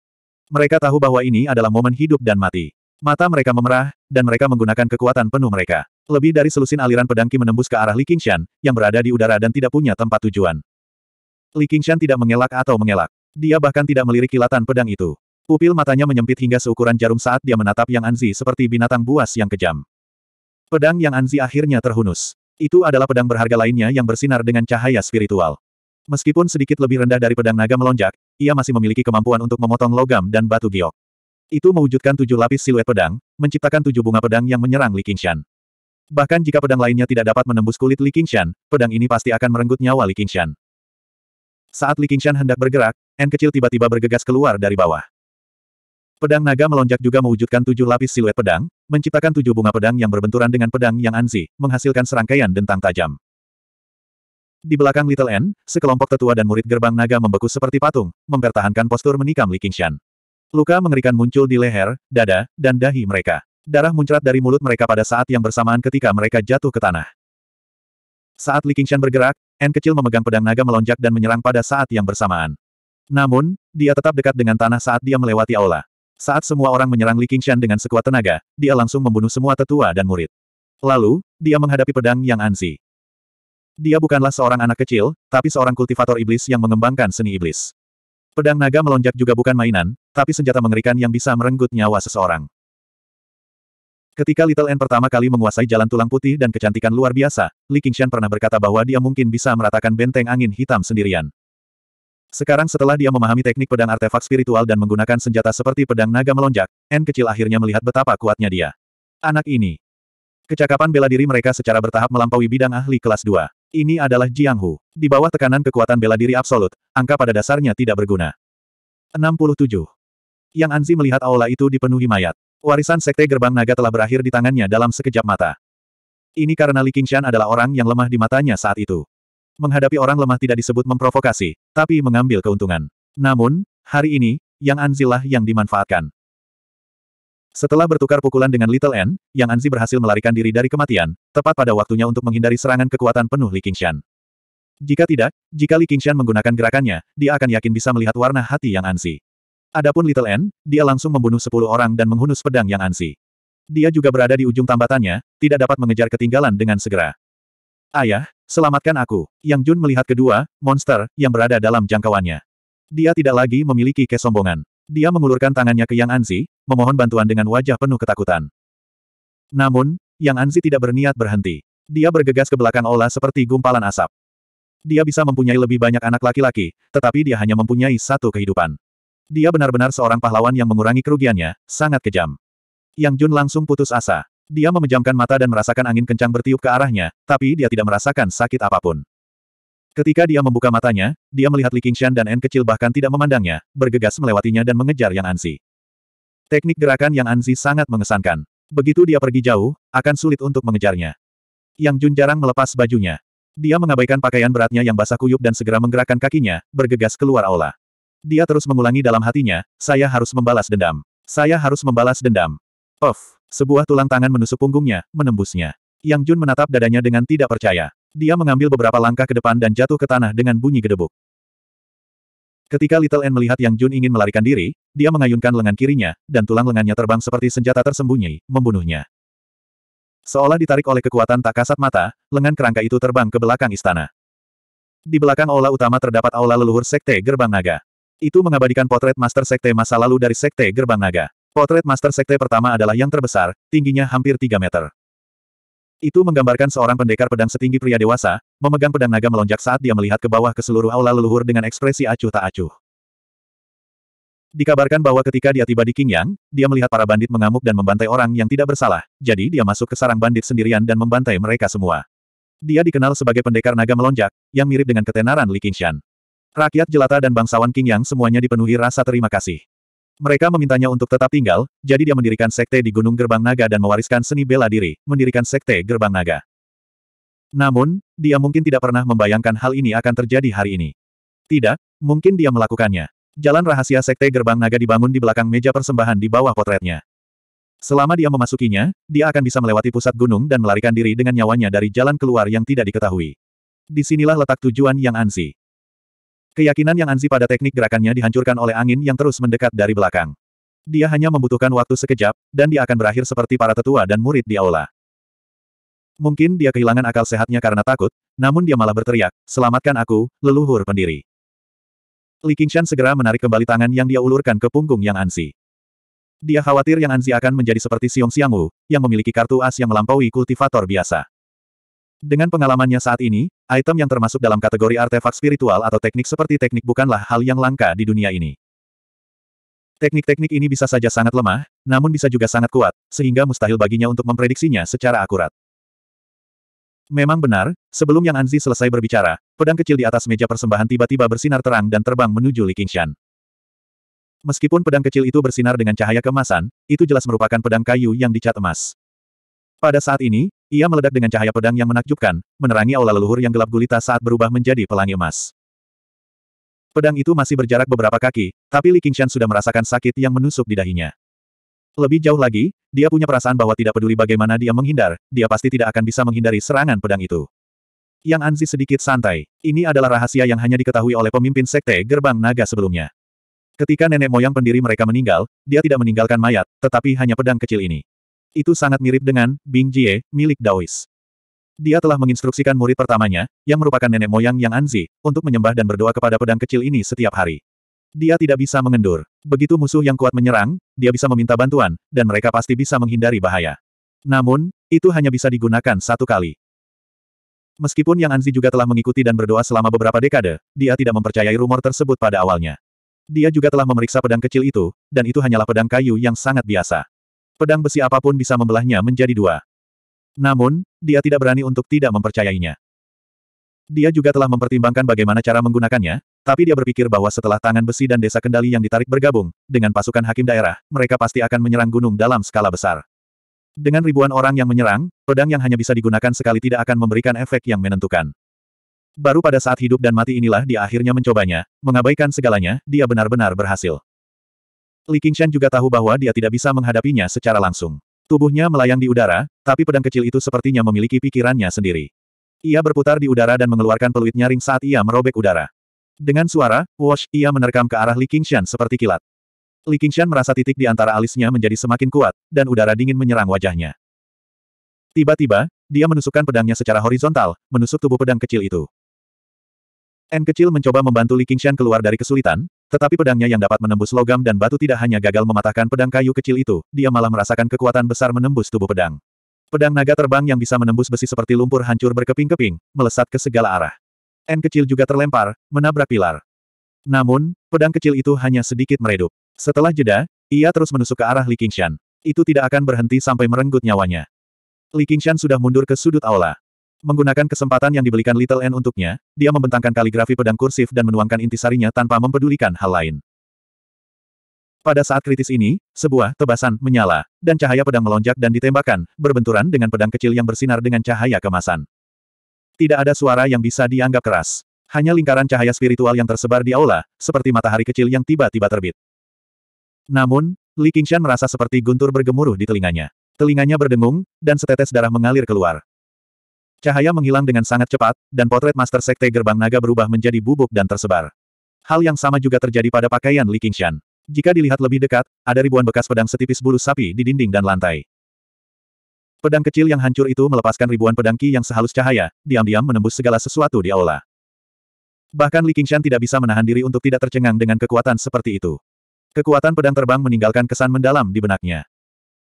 Mereka tahu bahwa ini adalah momen hidup dan mati. Mata mereka memerah, dan mereka menggunakan kekuatan penuh mereka. Lebih dari selusin aliran pedang Ki menembus ke arah Li Qingshan, yang berada di udara dan tidak punya tempat tujuan. Li Qingshan tidak mengelak atau mengelak. Dia bahkan tidak melirik kilatan pedang itu. Pupil matanya menyempit hingga seukuran jarum saat dia menatap Yang Anzi seperti binatang buas yang kejam. Pedang Yang Anzi akhirnya terhunus. Itu adalah pedang berharga lainnya yang bersinar dengan cahaya spiritual. Meskipun sedikit lebih rendah dari pedang naga melonjak, ia masih memiliki kemampuan untuk memotong logam dan batu giok. Itu mewujudkan tujuh lapis siluet pedang, menciptakan tujuh bunga pedang yang menyerang Li Qingshan. Bahkan jika pedang lainnya tidak dapat menembus kulit Li Qingshan, pedang ini pasti akan merenggut nyawa Li Qingshan. Saat Li Qingshan hendak bergerak, N kecil tiba-tiba bergegas keluar dari bawah. Pedang naga melonjak juga mewujudkan tujuh lapis siluet pedang, menciptakan tujuh bunga pedang yang berbenturan dengan pedang yang anzi, menghasilkan serangkaian dentang tajam. Di belakang Little N, sekelompok tetua dan murid gerbang naga membeku seperti patung, mempertahankan postur menikam Li Qingshan. Luka mengerikan muncul di leher, dada, dan dahi mereka. Darah muncrat dari mulut mereka pada saat yang bersamaan ketika mereka jatuh ke tanah. Saat Li Qingshan bergerak, N kecil memegang pedang naga melonjak dan menyerang pada saat yang bersamaan. Namun, dia tetap dekat dengan tanah saat dia melewati aula. Saat semua orang menyerang Li Qingshan dengan sekuat tenaga, dia langsung membunuh semua tetua dan murid. Lalu, dia menghadapi pedang yang ansi. Dia bukanlah seorang anak kecil, tapi seorang kultivator iblis yang mengembangkan seni iblis. Pedang naga melonjak juga bukan mainan, tapi senjata mengerikan yang bisa merenggut nyawa seseorang. Ketika Little N pertama kali menguasai jalan tulang putih dan kecantikan luar biasa, Li Qingshan pernah berkata bahwa dia mungkin bisa meratakan benteng angin hitam sendirian. Sekarang setelah dia memahami teknik pedang artefak spiritual dan menggunakan senjata seperti pedang naga melonjak, N kecil akhirnya melihat betapa kuatnya dia. Anak ini. Kecakapan bela diri mereka secara bertahap melampaui bidang ahli kelas 2. Ini adalah Jiang Hu. Di bawah tekanan kekuatan bela diri absolut, angka pada dasarnya tidak berguna. 67. Yang Anzi melihat aula itu dipenuhi mayat. Warisan Sekte Gerbang Naga telah berakhir di tangannya dalam sekejap mata. Ini karena Li Qingshan adalah orang yang lemah di matanya saat itu. Menghadapi orang lemah tidak disebut memprovokasi, tapi mengambil keuntungan. Namun, hari ini, Yang Anzilah yang dimanfaatkan. Setelah bertukar pukulan dengan Little N, Yang Anzi berhasil melarikan diri dari kematian, tepat pada waktunya untuk menghindari serangan kekuatan penuh Li Qingshan. Jika tidak, jika Li Qingshan menggunakan gerakannya, dia akan yakin bisa melihat warna hati Yang Anzi. Adapun Little N, dia langsung membunuh sepuluh orang dan menghunus pedang yang ansi. Dia juga berada di ujung tambatannya, tidak dapat mengejar ketinggalan dengan segera. Ayah, selamatkan aku. Yang Jun melihat kedua, monster, yang berada dalam jangkauannya. Dia tidak lagi memiliki kesombongan. Dia mengulurkan tangannya ke Yang Anzi, memohon bantuan dengan wajah penuh ketakutan. Namun, Yang Anzi tidak berniat berhenti. Dia bergegas ke belakang Ola seperti gumpalan asap. Dia bisa mempunyai lebih banyak anak laki-laki, tetapi dia hanya mempunyai satu kehidupan. Dia benar-benar seorang pahlawan yang mengurangi kerugiannya, sangat kejam. Yang Jun langsung putus asa. Dia memejamkan mata dan merasakan angin kencang bertiup ke arahnya, tapi dia tidak merasakan sakit apapun. Ketika dia membuka matanya, dia melihat Li Qingshan dan N kecil bahkan tidak memandangnya, bergegas melewatinya dan mengejar Yang Anzi. Teknik gerakan Yang Anzi sangat mengesankan. Begitu dia pergi jauh, akan sulit untuk mengejarnya. Yang Jun jarang melepas bajunya. Dia mengabaikan pakaian beratnya yang basah kuyup dan segera menggerakkan kakinya, bergegas keluar aula. Dia terus mengulangi dalam hatinya, saya harus membalas dendam. Saya harus membalas dendam. Of, Sebuah tulang tangan menusuk punggungnya, menembusnya. Yang Jun menatap dadanya dengan tidak percaya. Dia mengambil beberapa langkah ke depan dan jatuh ke tanah dengan bunyi gedebuk. Ketika Little N melihat Yang Jun ingin melarikan diri, dia mengayunkan lengan kirinya, dan tulang lengannya terbang seperti senjata tersembunyi, membunuhnya. Seolah ditarik oleh kekuatan tak kasat mata, lengan kerangka itu terbang ke belakang istana. Di belakang aula utama terdapat aula leluhur Sekte Gerbang Naga. Itu mengabadikan potret Master Sekte masa lalu dari Sekte Gerbang Naga. Potret Master Sekte pertama adalah yang terbesar, tingginya hampir 3 meter. Itu menggambarkan seorang pendekar pedang setinggi pria dewasa, memegang pedang naga melonjak saat dia melihat ke bawah ke seluruh aula leluhur dengan ekspresi acuh tak acuh. Dikabarkan bahwa ketika dia tiba di Qingyang, dia melihat para bandit mengamuk dan membantai orang yang tidak bersalah, jadi dia masuk ke sarang bandit sendirian dan membantai mereka semua. Dia dikenal sebagai pendekar naga melonjak, yang mirip dengan ketenaran Li Qingshan. Rakyat jelata dan bangsawan King Yang semuanya dipenuhi rasa terima kasih. Mereka memintanya untuk tetap tinggal, jadi dia mendirikan sekte di Gunung Gerbang Naga dan mewariskan seni bela diri, mendirikan sekte Gerbang Naga. Namun, dia mungkin tidak pernah membayangkan hal ini akan terjadi hari ini. Tidak, mungkin dia melakukannya. Jalan rahasia sekte Gerbang Naga dibangun di belakang meja persembahan di bawah potretnya. Selama dia memasukinya, dia akan bisa melewati pusat gunung dan melarikan diri dengan nyawanya dari jalan keluar yang tidak diketahui. Disinilah letak tujuan yang ansi. Keyakinan yang Anzi pada teknik gerakannya dihancurkan oleh angin yang terus mendekat dari belakang. Dia hanya membutuhkan waktu sekejap, dan dia akan berakhir seperti para tetua dan murid di aula. Mungkin dia kehilangan akal sehatnya karena takut, namun dia malah berteriak, selamatkan aku, leluhur pendiri. Li Qingshan segera menarik kembali tangan yang dia ulurkan ke punggung Yang Anzi. Dia khawatir Yang Anzi akan menjadi seperti Xiong Xiangwu, yang memiliki kartu as yang melampaui kultivator biasa. Dengan pengalamannya saat ini, item yang termasuk dalam kategori artefak spiritual atau teknik seperti teknik bukanlah hal yang langka di dunia ini. Teknik-teknik ini bisa saja sangat lemah, namun bisa juga sangat kuat, sehingga mustahil baginya untuk memprediksinya secara akurat. Memang benar, sebelum Yang Anzi selesai berbicara, pedang kecil di atas meja persembahan tiba-tiba bersinar terang dan terbang menuju Li Qingshan. Meskipun pedang kecil itu bersinar dengan cahaya kemasan, itu jelas merupakan pedang kayu yang dicat emas. Pada saat ini, ia meledak dengan cahaya pedang yang menakjubkan, menerangi aula leluhur yang gelap gulita saat berubah menjadi pelangi emas. Pedang itu masih berjarak beberapa kaki, tapi Li Qingshan sudah merasakan sakit yang menusuk di dahinya. Lebih jauh lagi, dia punya perasaan bahwa tidak peduli bagaimana dia menghindar, dia pasti tidak akan bisa menghindari serangan pedang itu. Yang Anzi sedikit santai. Ini adalah rahasia yang hanya diketahui oleh pemimpin sekte gerbang naga sebelumnya. Ketika nenek moyang pendiri mereka meninggal, dia tidak meninggalkan mayat, tetapi hanya pedang kecil ini. Itu sangat mirip dengan Bing Jie, milik Daois. Dia telah menginstruksikan murid pertamanya, yang merupakan nenek moyang Yang Anzi, untuk menyembah dan berdoa kepada pedang kecil ini setiap hari. Dia tidak bisa mengendur. Begitu musuh yang kuat menyerang, dia bisa meminta bantuan, dan mereka pasti bisa menghindari bahaya. Namun, itu hanya bisa digunakan satu kali. Meskipun Yang Anzi juga telah mengikuti dan berdoa selama beberapa dekade, dia tidak mempercayai rumor tersebut pada awalnya. Dia juga telah memeriksa pedang kecil itu, dan itu hanyalah pedang kayu yang sangat biasa pedang besi apapun bisa membelahnya menjadi dua. Namun, dia tidak berani untuk tidak mempercayainya. Dia juga telah mempertimbangkan bagaimana cara menggunakannya, tapi dia berpikir bahwa setelah tangan besi dan desa kendali yang ditarik bergabung, dengan pasukan hakim daerah, mereka pasti akan menyerang gunung dalam skala besar. Dengan ribuan orang yang menyerang, pedang yang hanya bisa digunakan sekali tidak akan memberikan efek yang menentukan. Baru pada saat hidup dan mati inilah dia akhirnya mencobanya, mengabaikan segalanya, dia benar-benar berhasil. Li Qingshan juga tahu bahwa dia tidak bisa menghadapinya secara langsung. Tubuhnya melayang di udara, tapi pedang kecil itu sepertinya memiliki pikirannya sendiri. Ia berputar di udara dan mengeluarkan peluit nyaring saat ia merobek udara. Dengan suara, wash, ia menerkam ke arah Li Qingshan seperti kilat. Li Qingshan merasa titik di antara alisnya menjadi semakin kuat, dan udara dingin menyerang wajahnya. Tiba-tiba, dia menusukkan pedangnya secara horizontal, menusuk tubuh pedang kecil itu. N kecil mencoba membantu Li Qingshan keluar dari kesulitan, tetapi pedangnya yang dapat menembus logam dan batu tidak hanya gagal mematahkan pedang kayu kecil itu, dia malah merasakan kekuatan besar menembus tubuh pedang. Pedang naga terbang yang bisa menembus besi seperti lumpur hancur berkeping-keping, melesat ke segala arah. N kecil juga terlempar, menabrak pilar. Namun, pedang kecil itu hanya sedikit meredup. Setelah jeda, ia terus menusuk ke arah Li Qingshan. Itu tidak akan berhenti sampai merenggut nyawanya. Li Qingshan sudah mundur ke sudut aula. Menggunakan kesempatan yang dibelikan Little N untuknya, dia membentangkan kaligrafi pedang kursif dan menuangkan intisarinya tanpa mempedulikan hal lain. Pada saat kritis ini, sebuah tebasan menyala, dan cahaya pedang melonjak dan ditembakkan, berbenturan dengan pedang kecil yang bersinar dengan cahaya kemasan. Tidak ada suara yang bisa dianggap keras. Hanya lingkaran cahaya spiritual yang tersebar di aula, seperti matahari kecil yang tiba-tiba terbit. Namun, Li Qingshan merasa seperti guntur bergemuruh di telinganya. Telinganya berdengung, dan setetes darah mengalir keluar. Cahaya menghilang dengan sangat cepat, dan potret Master Sekte Gerbang Naga berubah menjadi bubuk dan tersebar. Hal yang sama juga terjadi pada pakaian Li Qingshan. Jika dilihat lebih dekat, ada ribuan bekas pedang setipis bulu sapi di dinding dan lantai. Pedang kecil yang hancur itu melepaskan ribuan pedang ki yang sehalus cahaya, diam-diam menembus segala sesuatu di aula. Bahkan Li Qingshan tidak bisa menahan diri untuk tidak tercengang dengan kekuatan seperti itu. Kekuatan pedang terbang meninggalkan kesan mendalam di benaknya.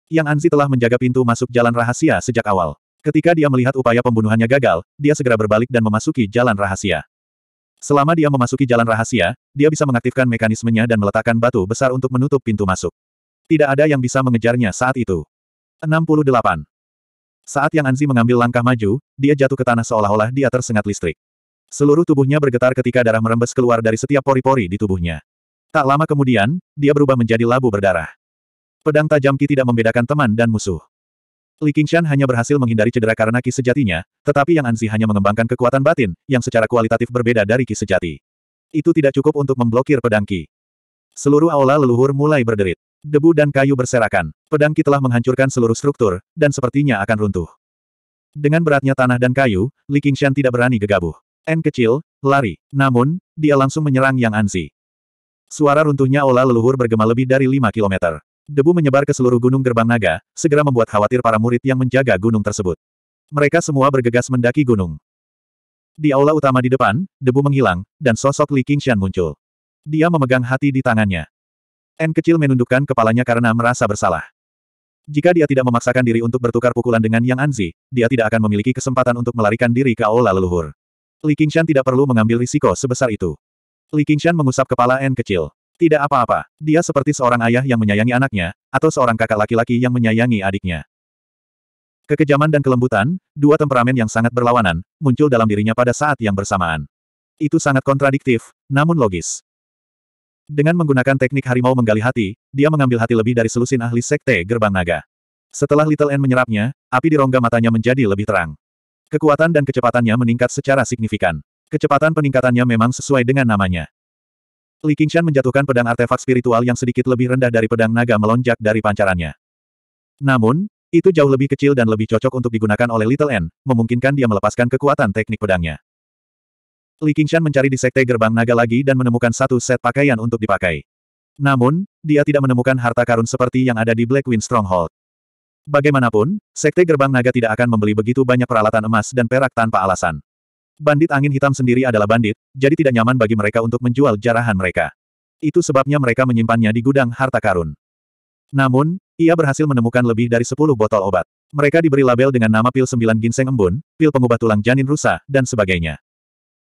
Yang Anzi telah menjaga pintu masuk jalan rahasia sejak awal. Ketika dia melihat upaya pembunuhannya gagal, dia segera berbalik dan memasuki jalan rahasia. Selama dia memasuki jalan rahasia, dia bisa mengaktifkan mekanismenya dan meletakkan batu besar untuk menutup pintu masuk. Tidak ada yang bisa mengejarnya saat itu. 68. Saat yang Anzi mengambil langkah maju, dia jatuh ke tanah seolah-olah dia tersengat listrik. Seluruh tubuhnya bergetar ketika darah merembes keluar dari setiap pori-pori di tubuhnya. Tak lama kemudian, dia berubah menjadi labu berdarah. Pedang tajam Ki tidak membedakan teman dan musuh. Li Qingshan hanya berhasil menghindari cedera karena ki sejatinya, tetapi Yang Anzi hanya mengembangkan kekuatan batin, yang secara kualitatif berbeda dari ki sejati. Itu tidak cukup untuk memblokir pedang ki. Seluruh aula leluhur mulai berderit. Debu dan kayu berserakan. Pedang ki telah menghancurkan seluruh struktur, dan sepertinya akan runtuh. Dengan beratnya tanah dan kayu, Li Qingshan tidak berani gegabah. N kecil, lari. Namun, dia langsung menyerang Yang Anzi. Suara runtuhnya aula leluhur bergema lebih dari 5 kilometer. Debu menyebar ke seluruh gunung gerbang naga, segera membuat khawatir para murid yang menjaga gunung tersebut. Mereka semua bergegas mendaki gunung. Di aula utama di depan, debu menghilang, dan sosok Li Qingshan muncul. Dia memegang hati di tangannya. N kecil menundukkan kepalanya karena merasa bersalah. Jika dia tidak memaksakan diri untuk bertukar pukulan dengan Yang Anzi, dia tidak akan memiliki kesempatan untuk melarikan diri ke aula leluhur. Li Qingshan tidak perlu mengambil risiko sebesar itu. Li Qingshan mengusap kepala N kecil. Tidak apa-apa, dia seperti seorang ayah yang menyayangi anaknya, atau seorang kakak laki-laki yang menyayangi adiknya. Kekejaman dan kelembutan, dua temperamen yang sangat berlawanan, muncul dalam dirinya pada saat yang bersamaan. Itu sangat kontradiktif, namun logis. Dengan menggunakan teknik harimau menggali hati, dia mengambil hati lebih dari selusin ahli sekte gerbang naga. Setelah Little N menyerapnya, api di rongga matanya menjadi lebih terang. Kekuatan dan kecepatannya meningkat secara signifikan. Kecepatan peningkatannya memang sesuai dengan namanya. Li Qingshan menjatuhkan pedang artefak spiritual yang sedikit lebih rendah dari pedang naga melonjak dari pancarannya. Namun, itu jauh lebih kecil dan lebih cocok untuk digunakan oleh Little N, memungkinkan dia melepaskan kekuatan teknik pedangnya. Li Qingshan mencari di sekte gerbang naga lagi dan menemukan satu set pakaian untuk dipakai. Namun, dia tidak menemukan harta karun seperti yang ada di Blackwind Stronghold. Bagaimanapun, sekte gerbang naga tidak akan membeli begitu banyak peralatan emas dan perak tanpa alasan. Bandit angin hitam sendiri adalah bandit, jadi tidak nyaman bagi mereka untuk menjual jarahan mereka. Itu sebabnya mereka menyimpannya di gudang harta karun. Namun, ia berhasil menemukan lebih dari 10 botol obat. Mereka diberi label dengan nama pil 9 ginseng embun, pil pengubah tulang janin rusa, dan sebagainya.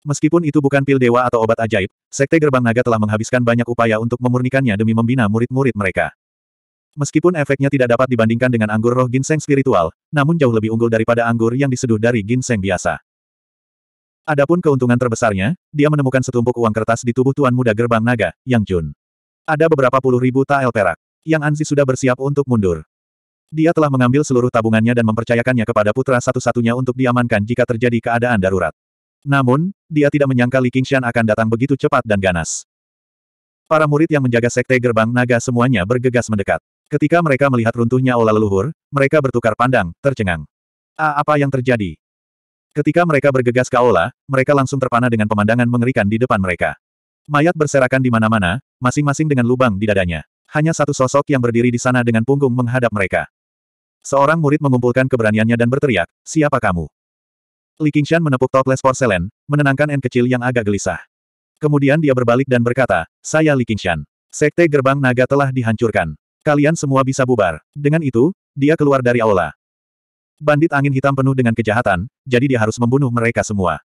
Meskipun itu bukan pil dewa atau obat ajaib, Sekte Gerbang Naga telah menghabiskan banyak upaya untuk memurnikannya demi membina murid-murid mereka. Meskipun efeknya tidak dapat dibandingkan dengan anggur roh ginseng spiritual, namun jauh lebih unggul daripada anggur yang diseduh dari ginseng biasa. Adapun keuntungan terbesarnya, dia menemukan setumpuk uang kertas di tubuh tuan muda gerbang naga, Yang Jun. Ada beberapa puluh ribu tael perak. Yang Anzi sudah bersiap untuk mundur. Dia telah mengambil seluruh tabungannya dan mempercayakannya kepada putra satu-satunya untuk diamankan jika terjadi keadaan darurat. Namun, dia tidak menyangka Li Qingshan akan datang begitu cepat dan ganas. Para murid yang menjaga sekte gerbang naga semuanya bergegas mendekat. Ketika mereka melihat runtuhnya olah leluhur, mereka bertukar pandang, tercengang. A, ah, apa yang terjadi? Ketika mereka bergegas ke aula, mereka langsung terpana dengan pemandangan mengerikan di depan mereka. Mayat berserakan di mana-mana, masing-masing dengan lubang di dadanya. Hanya satu sosok yang berdiri di sana dengan punggung menghadap mereka. Seorang murid mengumpulkan keberaniannya dan berteriak, siapa kamu? Li Qingshan menepuk toples porselen, menenangkan N kecil yang agak gelisah. Kemudian dia berbalik dan berkata, saya Li Qingshan. Sekte gerbang naga telah dihancurkan. Kalian semua bisa bubar. Dengan itu, dia keluar dari aula. Bandit angin hitam penuh dengan kejahatan, jadi dia harus membunuh mereka semua.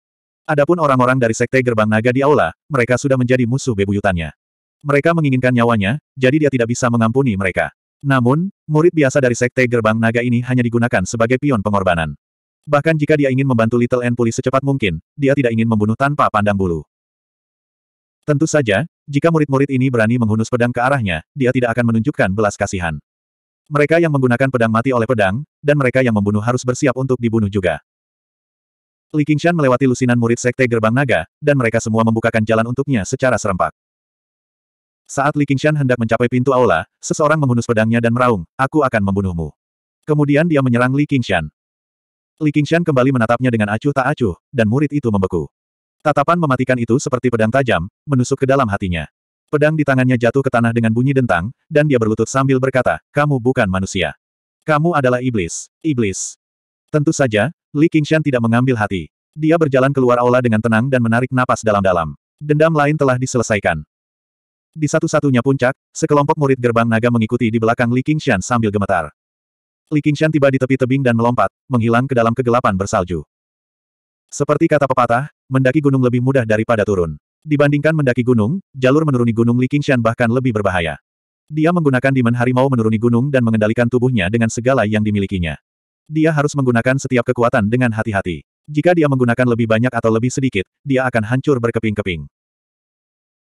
Adapun orang-orang dari Sekte Gerbang Naga di Aula, mereka sudah menjadi musuh bebuyutannya. Mereka menginginkan nyawanya, jadi dia tidak bisa mengampuni mereka. Namun, murid biasa dari Sekte Gerbang Naga ini hanya digunakan sebagai pion pengorbanan. Bahkan jika dia ingin membantu Little N pulih secepat mungkin, dia tidak ingin membunuh tanpa pandang bulu. Tentu saja, jika murid-murid ini berani menghunus pedang ke arahnya, dia tidak akan menunjukkan belas kasihan. Mereka yang menggunakan pedang mati oleh pedang, dan mereka yang membunuh harus bersiap untuk dibunuh juga. Li Qingshan melewati lusinan murid Sekte Gerbang Naga, dan mereka semua membukakan jalan untuknya secara serempak. Saat Li Qingshan hendak mencapai pintu aula, seseorang menghunus pedangnya dan meraung, aku akan membunuhmu. Kemudian dia menyerang Li Qingshan. Li Qingshan kembali menatapnya dengan acuh tak acuh, dan murid itu membeku. Tatapan mematikan itu seperti pedang tajam, menusuk ke dalam hatinya. Pedang di tangannya jatuh ke tanah dengan bunyi dentang, dan dia berlutut sambil berkata, kamu bukan manusia. Kamu adalah iblis. Iblis. Tentu saja, Li Qingshan tidak mengambil hati. Dia berjalan keluar aula dengan tenang dan menarik napas dalam-dalam. Dendam lain telah diselesaikan. Di satu-satunya puncak, sekelompok murid gerbang naga mengikuti di belakang Li Qingshan sambil gemetar. Li Qingshan tiba di tepi tebing dan melompat, menghilang ke dalam kegelapan bersalju. Seperti kata pepatah, mendaki gunung lebih mudah daripada turun. Dibandingkan mendaki gunung, jalur menuruni gunung Li Qingshan bahkan lebih berbahaya. Dia menggunakan dimen harimau menuruni gunung dan mengendalikan tubuhnya dengan segala yang dimilikinya. Dia harus menggunakan setiap kekuatan dengan hati-hati. Jika dia menggunakan lebih banyak atau lebih sedikit, dia akan hancur berkeping-keping.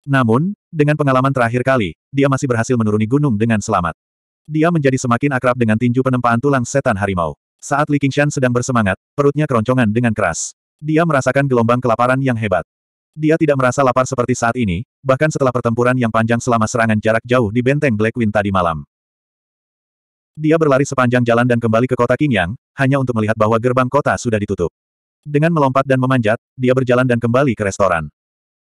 Namun, dengan pengalaman terakhir kali, dia masih berhasil menuruni gunung dengan selamat. Dia menjadi semakin akrab dengan tinju penempaan tulang setan harimau. Saat Li Qingshan sedang bersemangat, perutnya keroncongan dengan keras. Dia merasakan gelombang kelaparan yang hebat. Dia tidak merasa lapar seperti saat ini, bahkan setelah pertempuran yang panjang selama serangan jarak jauh di benteng Black Wind tadi malam. Dia berlari sepanjang jalan dan kembali ke kota Qingyang, hanya untuk melihat bahwa gerbang kota sudah ditutup. Dengan melompat dan memanjat, dia berjalan dan kembali ke restoran.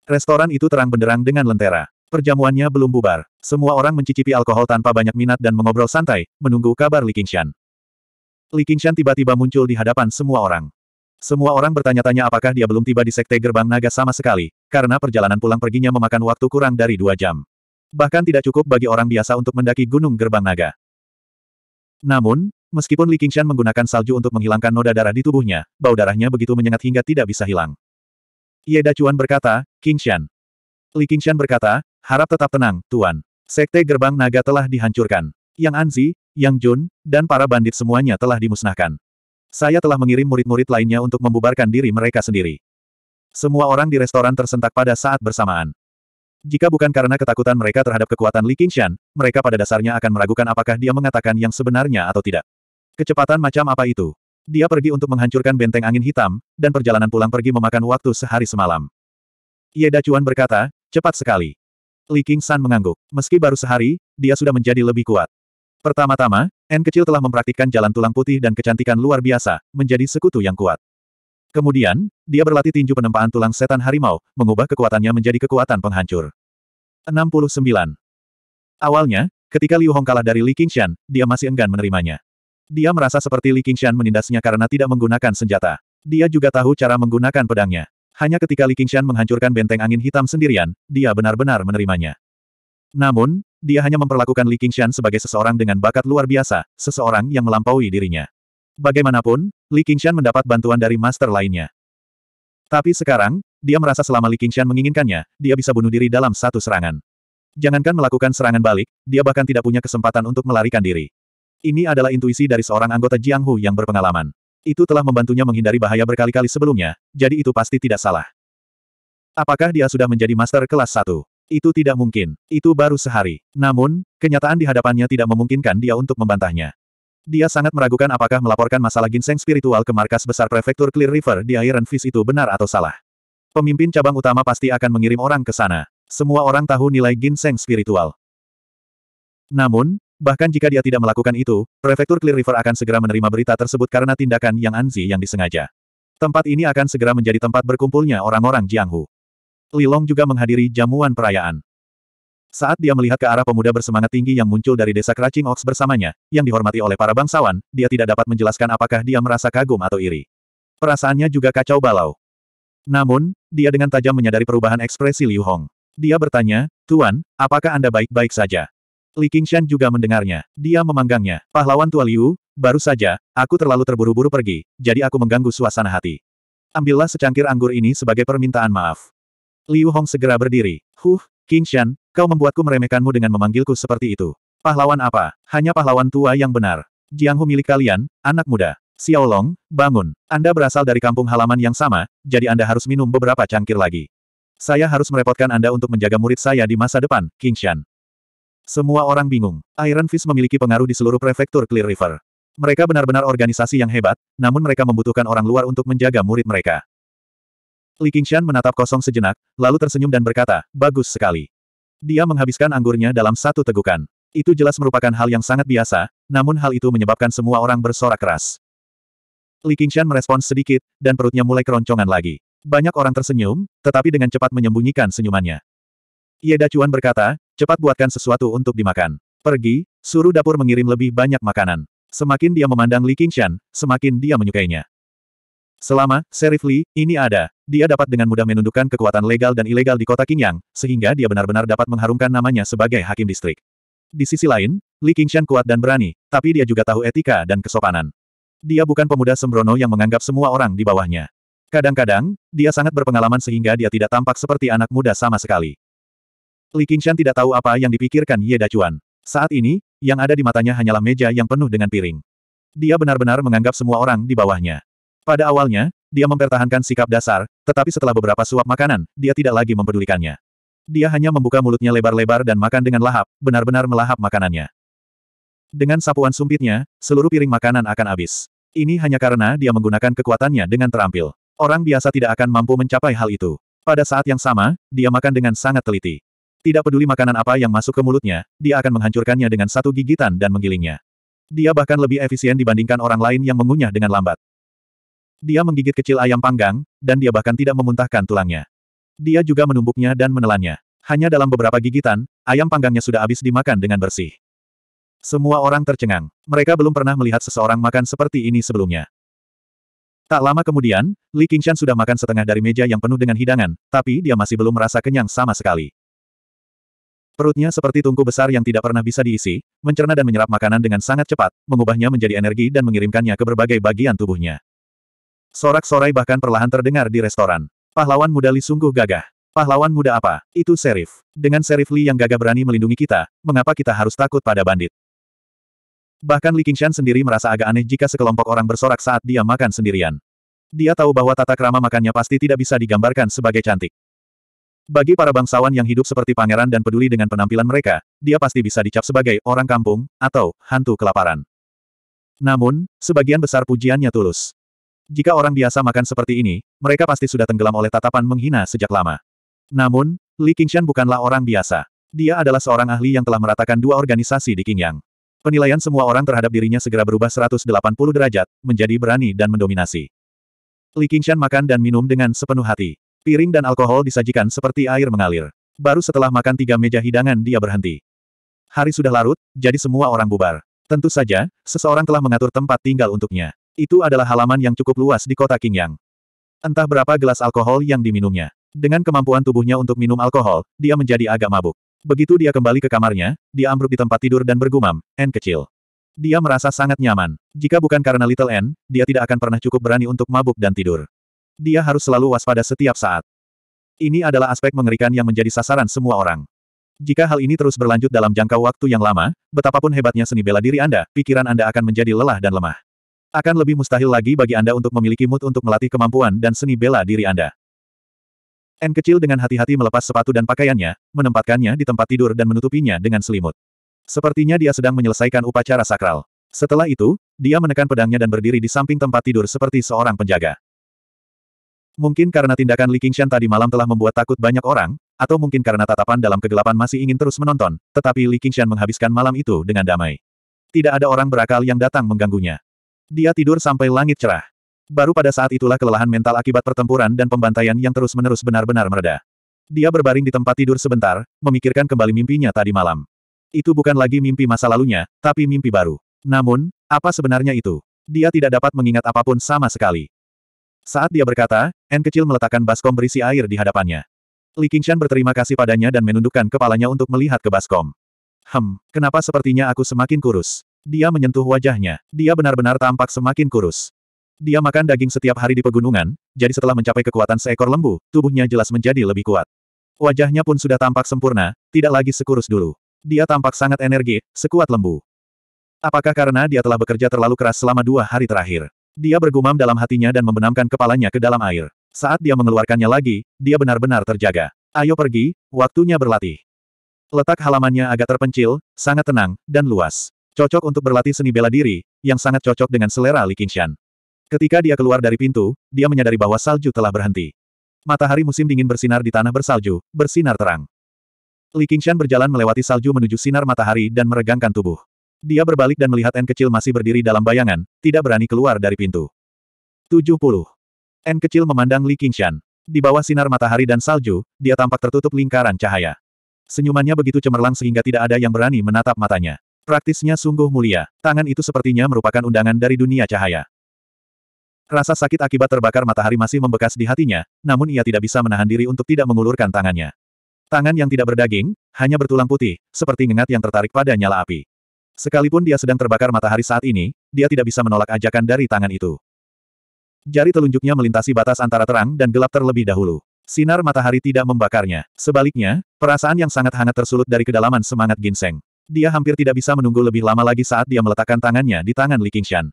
Restoran itu terang benderang dengan lentera. Perjamuannya belum bubar. Semua orang mencicipi alkohol tanpa banyak minat dan mengobrol santai, menunggu kabar Li Qingshan. Li Qingshan tiba-tiba muncul di hadapan semua orang. Semua orang bertanya-tanya apakah dia belum tiba di Sekte Gerbang Naga sama sekali, karena perjalanan pulang perginya memakan waktu kurang dari dua jam. Bahkan tidak cukup bagi orang biasa untuk mendaki Gunung Gerbang Naga. Namun, meskipun Li Qingshan menggunakan salju untuk menghilangkan noda darah di tubuhnya, bau darahnya begitu menyengat hingga tidak bisa hilang. Ye Dacuan berkata, Qingshan. Li Qingshan berkata, harap tetap tenang, Tuan. Sekte Gerbang Naga telah dihancurkan. Yang Anzi, Yang Jun, dan para bandit semuanya telah dimusnahkan. Saya telah mengirim murid-murid lainnya untuk membubarkan diri mereka sendiri. Semua orang di restoran tersentak pada saat bersamaan. Jika bukan karena ketakutan mereka terhadap kekuatan Li Qingshan, mereka pada dasarnya akan meragukan apakah dia mengatakan yang sebenarnya atau tidak. Kecepatan macam apa itu? Dia pergi untuk menghancurkan benteng angin hitam, dan perjalanan pulang pergi memakan waktu sehari semalam. Ye Dacuan berkata, cepat sekali. Li Qingshan mengangguk. Meski baru sehari, dia sudah menjadi lebih kuat. Pertama-tama, N kecil telah mempraktikkan jalan tulang putih dan kecantikan luar biasa, menjadi sekutu yang kuat. Kemudian, dia berlatih tinju penempaan tulang setan harimau, mengubah kekuatannya menjadi kekuatan penghancur. 69. Awalnya, ketika Liu Hong kalah dari Li Qingshan, dia masih enggan menerimanya. Dia merasa seperti Li Qingshan menindasnya karena tidak menggunakan senjata. Dia juga tahu cara menggunakan pedangnya. Hanya ketika Li Qingshan menghancurkan benteng angin hitam sendirian, dia benar-benar menerimanya. Namun, dia hanya memperlakukan Li Qingshan sebagai seseorang dengan bakat luar biasa, seseorang yang melampaui dirinya. Bagaimanapun, Li Qingshan mendapat bantuan dari master lainnya. Tapi sekarang, dia merasa selama Li Qingshan menginginkannya, dia bisa bunuh diri dalam satu serangan. Jangankan melakukan serangan balik, dia bahkan tidak punya kesempatan untuk melarikan diri. Ini adalah intuisi dari seorang anggota Jiang Hu yang berpengalaman. Itu telah membantunya menghindari bahaya berkali-kali sebelumnya, jadi itu pasti tidak salah. Apakah dia sudah menjadi master kelas 1? Itu tidak mungkin. Itu baru sehari. Namun, kenyataan di hadapannya tidak memungkinkan dia untuk membantahnya. Dia sangat meragukan apakah melaporkan masalah ginseng spiritual ke markas besar prefektur Clear River di Iron Fist itu benar atau salah. Pemimpin cabang utama pasti akan mengirim orang ke sana. Semua orang tahu nilai ginseng spiritual. Namun, bahkan jika dia tidak melakukan itu, prefektur Clear River akan segera menerima berita tersebut karena tindakan yang anzi yang disengaja. Tempat ini akan segera menjadi tempat berkumpulnya orang-orang Jianghu. Lilong juga menghadiri jamuan perayaan. Saat dia melihat ke arah pemuda bersemangat tinggi yang muncul dari desa Kracing Ox bersamanya, yang dihormati oleh para bangsawan, dia tidak dapat menjelaskan apakah dia merasa kagum atau iri. Perasaannya juga kacau balau. Namun, dia dengan tajam menyadari perubahan ekspresi Liu Hong. Dia bertanya, Tuan, apakah Anda baik-baik saja? Li Qingshan juga mendengarnya. Dia memanggangnya. Pahlawan tua Liu, baru saja, aku terlalu terburu-buru pergi, jadi aku mengganggu suasana hati. Ambillah secangkir anggur ini sebagai permintaan maaf. Liu Hong segera berdiri. Huh, King Shan, kau membuatku meremehkanmu dengan memanggilku seperti itu. Pahlawan apa? Hanya pahlawan tua yang benar. Jiang Hu milik kalian, anak muda. Xiao Long, bangun. Anda berasal dari kampung halaman yang sama, jadi Anda harus minum beberapa cangkir lagi. Saya harus merepotkan Anda untuk menjaga murid saya di masa depan, King Shan. Semua orang bingung. Iron Fist memiliki pengaruh di seluruh prefektur Clear River. Mereka benar-benar organisasi yang hebat, namun mereka membutuhkan orang luar untuk menjaga murid mereka. Li Qingshan menatap kosong sejenak, lalu tersenyum dan berkata, bagus sekali. Dia menghabiskan anggurnya dalam satu tegukan. Itu jelas merupakan hal yang sangat biasa, namun hal itu menyebabkan semua orang bersorak keras. Li Qingshan merespons sedikit, dan perutnya mulai keroncongan lagi. Banyak orang tersenyum, tetapi dengan cepat menyembunyikan senyumannya. Ye Dacuan berkata, cepat buatkan sesuatu untuk dimakan. Pergi, suruh dapur mengirim lebih banyak makanan. Semakin dia memandang Li Qingshan, semakin dia menyukainya. Selama, Serif Li, ini ada. Dia dapat dengan mudah menundukkan kekuatan legal dan ilegal di kota Qingyang, sehingga dia benar-benar dapat mengharumkan namanya sebagai hakim distrik. Di sisi lain, Li Qingshan kuat dan berani, tapi dia juga tahu etika dan kesopanan. Dia bukan pemuda sembrono yang menganggap semua orang di bawahnya. Kadang-kadang, dia sangat berpengalaman sehingga dia tidak tampak seperti anak muda sama sekali. Li Qingshan tidak tahu apa yang dipikirkan Ye Dacuan. Saat ini, yang ada di matanya hanyalah meja yang penuh dengan piring. Dia benar-benar menganggap semua orang di bawahnya. Pada awalnya, dia mempertahankan sikap dasar, tetapi setelah beberapa suap makanan, dia tidak lagi mempedulikannya. Dia hanya membuka mulutnya lebar-lebar dan makan dengan lahap, benar-benar melahap makanannya. Dengan sapuan sumpitnya, seluruh piring makanan akan habis. Ini hanya karena dia menggunakan kekuatannya dengan terampil. Orang biasa tidak akan mampu mencapai hal itu. Pada saat yang sama, dia makan dengan sangat teliti. Tidak peduli makanan apa yang masuk ke mulutnya, dia akan menghancurkannya dengan satu gigitan dan menggilingnya. Dia bahkan lebih efisien dibandingkan orang lain yang mengunyah dengan lambat. Dia menggigit kecil ayam panggang, dan dia bahkan tidak memuntahkan tulangnya. Dia juga menumbuknya dan menelannya. Hanya dalam beberapa gigitan, ayam panggangnya sudah habis dimakan dengan bersih. Semua orang tercengang. Mereka belum pernah melihat seseorang makan seperti ini sebelumnya. Tak lama kemudian, Li Qingshan sudah makan setengah dari meja yang penuh dengan hidangan, tapi dia masih belum merasa kenyang sama sekali. Perutnya seperti tungku besar yang tidak pernah bisa diisi, mencerna dan menyerap makanan dengan sangat cepat, mengubahnya menjadi energi dan mengirimkannya ke berbagai bagian tubuhnya. Sorak-sorai bahkan perlahan terdengar di restoran. Pahlawan muda Li sungguh gagah. Pahlawan muda apa? Itu Serif. Dengan Serif Li yang gagah berani melindungi kita, mengapa kita harus takut pada bandit? Bahkan Li Qingshan sendiri merasa agak aneh jika sekelompok orang bersorak saat dia makan sendirian. Dia tahu bahwa tata krama makannya pasti tidak bisa digambarkan sebagai cantik. Bagi para bangsawan yang hidup seperti pangeran dan peduli dengan penampilan mereka, dia pasti bisa dicap sebagai orang kampung, atau hantu kelaparan. Namun, sebagian besar pujiannya tulus. Jika orang biasa makan seperti ini, mereka pasti sudah tenggelam oleh tatapan menghina sejak lama. Namun, Li Qingshan bukanlah orang biasa. Dia adalah seorang ahli yang telah meratakan dua organisasi di Qingyang. Penilaian semua orang terhadap dirinya segera berubah 180 derajat, menjadi berani dan mendominasi. Li Qingshan makan dan minum dengan sepenuh hati. Piring dan alkohol disajikan seperti air mengalir. Baru setelah makan tiga meja hidangan dia berhenti. Hari sudah larut, jadi semua orang bubar. Tentu saja, seseorang telah mengatur tempat tinggal untuknya. Itu adalah halaman yang cukup luas di kota Qingyang. Entah berapa gelas alkohol yang diminumnya. Dengan kemampuan tubuhnya untuk minum alkohol, dia menjadi agak mabuk. Begitu dia kembali ke kamarnya, dia ambruk di tempat tidur dan bergumam, N kecil. Dia merasa sangat nyaman. Jika bukan karena Little N, dia tidak akan pernah cukup berani untuk mabuk dan tidur. Dia harus selalu waspada setiap saat. Ini adalah aspek mengerikan yang menjadi sasaran semua orang. Jika hal ini terus berlanjut dalam jangka waktu yang lama, betapapun hebatnya seni bela diri Anda, pikiran Anda akan menjadi lelah dan lemah. Akan lebih mustahil lagi bagi Anda untuk memiliki mood untuk melatih kemampuan dan seni bela diri Anda. N kecil dengan hati-hati melepas sepatu dan pakaiannya, menempatkannya di tempat tidur dan menutupinya dengan selimut. Sepertinya dia sedang menyelesaikan upacara sakral. Setelah itu, dia menekan pedangnya dan berdiri di samping tempat tidur seperti seorang penjaga. Mungkin karena tindakan Li Qingshan tadi malam telah membuat takut banyak orang, atau mungkin karena tatapan dalam kegelapan masih ingin terus menonton, tetapi Li Qingshan menghabiskan malam itu dengan damai. Tidak ada orang berakal yang datang mengganggunya. Dia tidur sampai langit cerah. Baru pada saat itulah kelelahan mental akibat pertempuran dan pembantaian yang terus-menerus benar-benar mereda. Dia berbaring di tempat tidur sebentar, memikirkan kembali mimpinya tadi malam. Itu bukan lagi mimpi masa lalunya, tapi mimpi baru. Namun, apa sebenarnya itu? Dia tidak dapat mengingat apapun sama sekali. Saat dia berkata, N kecil meletakkan baskom berisi air di hadapannya. Li Qingshan berterima kasih padanya dan menundukkan kepalanya untuk melihat ke baskom. Hem, kenapa sepertinya aku semakin kurus? Dia menyentuh wajahnya. Dia benar-benar tampak semakin kurus. Dia makan daging setiap hari di pegunungan, jadi setelah mencapai kekuatan seekor lembu, tubuhnya jelas menjadi lebih kuat. Wajahnya pun sudah tampak sempurna, tidak lagi sekurus dulu. Dia tampak sangat energi, sekuat lembu. Apakah karena dia telah bekerja terlalu keras selama dua hari terakhir? Dia bergumam dalam hatinya dan membenamkan kepalanya ke dalam air. Saat dia mengeluarkannya lagi, dia benar-benar terjaga. Ayo pergi, waktunya berlatih. Letak halamannya agak terpencil, sangat tenang, dan luas. Cocok untuk berlatih seni bela diri, yang sangat cocok dengan selera Li Qingshan. Ketika dia keluar dari pintu, dia menyadari bahwa salju telah berhenti. Matahari musim dingin bersinar di tanah bersalju, bersinar terang. Li Qingshan berjalan melewati salju menuju sinar matahari dan meregangkan tubuh. Dia berbalik dan melihat N kecil masih berdiri dalam bayangan, tidak berani keluar dari pintu. 70. N kecil memandang Li Qingshan. Di bawah sinar matahari dan salju, dia tampak tertutup lingkaran cahaya. Senyumannya begitu cemerlang sehingga tidak ada yang berani menatap matanya. Praktisnya sungguh mulia. Tangan itu sepertinya merupakan undangan dari dunia cahaya. Rasa sakit akibat terbakar matahari masih membekas di hatinya, namun ia tidak bisa menahan diri untuk tidak mengulurkan tangannya. Tangan yang tidak berdaging, hanya bertulang putih, seperti ngengat yang tertarik pada nyala api. Sekalipun dia sedang terbakar matahari saat ini, dia tidak bisa menolak ajakan dari tangan itu. Jari telunjuknya melintasi batas antara terang dan gelap terlebih dahulu. Sinar matahari tidak membakarnya. Sebaliknya, perasaan yang sangat hangat tersulut dari kedalaman semangat ginseng. Dia hampir tidak bisa menunggu lebih lama lagi saat dia meletakkan tangannya di tangan Li Qingshan.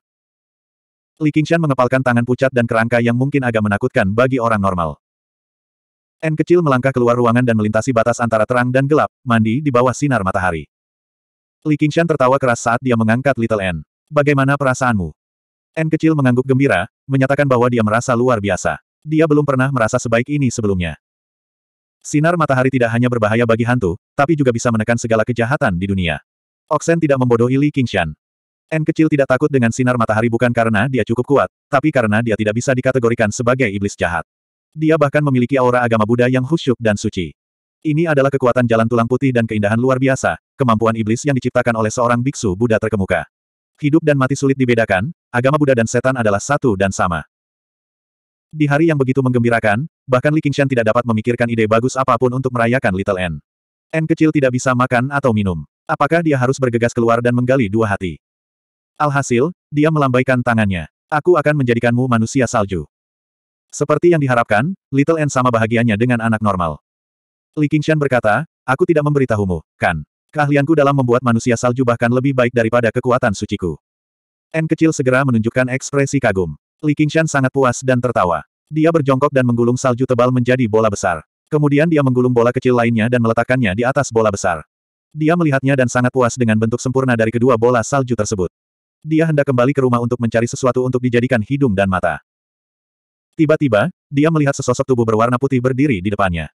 Li Qingshan mengepalkan tangan pucat dan kerangka yang mungkin agak menakutkan bagi orang normal. N kecil melangkah keluar ruangan dan melintasi batas antara terang dan gelap, mandi di bawah sinar matahari. Li Qingshan tertawa keras saat dia mengangkat Little N. Bagaimana perasaanmu? N kecil mengangguk gembira, menyatakan bahwa dia merasa luar biasa. Dia belum pernah merasa sebaik ini sebelumnya. Sinar matahari tidak hanya berbahaya bagi hantu, tapi juga bisa menekan segala kejahatan di dunia. Oksen tidak membodohi Li Qingshan. N kecil tidak takut dengan sinar matahari bukan karena dia cukup kuat, tapi karena dia tidak bisa dikategorikan sebagai iblis jahat. Dia bahkan memiliki aura agama Buddha yang khusyuk dan suci. Ini adalah kekuatan jalan tulang putih dan keindahan luar biasa, kemampuan iblis yang diciptakan oleh seorang biksu Buddha terkemuka. Hidup dan mati sulit dibedakan, agama Buddha dan setan adalah satu dan sama. Di hari yang begitu menggembirakan, bahkan Li Qingshan tidak dapat memikirkan ide bagus apapun untuk merayakan Little N. N kecil tidak bisa makan atau minum. Apakah dia harus bergegas keluar dan menggali dua hati? Alhasil, dia melambaikan tangannya. Aku akan menjadikanmu manusia salju. Seperti yang diharapkan, Little N sama bahagianya dengan anak normal. Li Qingshan berkata, aku tidak memberitahumu, kan? Keahlianku dalam membuat manusia salju bahkan lebih baik daripada kekuatan suciku. N kecil segera menunjukkan ekspresi kagum. Li Qingshan sangat puas dan tertawa. Dia berjongkok dan menggulung salju tebal menjadi bola besar. Kemudian dia menggulung bola kecil lainnya dan meletakkannya di atas bola besar. Dia melihatnya dan sangat puas dengan bentuk sempurna dari kedua bola salju tersebut. Dia hendak kembali ke rumah untuk mencari sesuatu untuk dijadikan hidung dan mata. Tiba-tiba, dia melihat sesosok tubuh berwarna putih berdiri di depannya.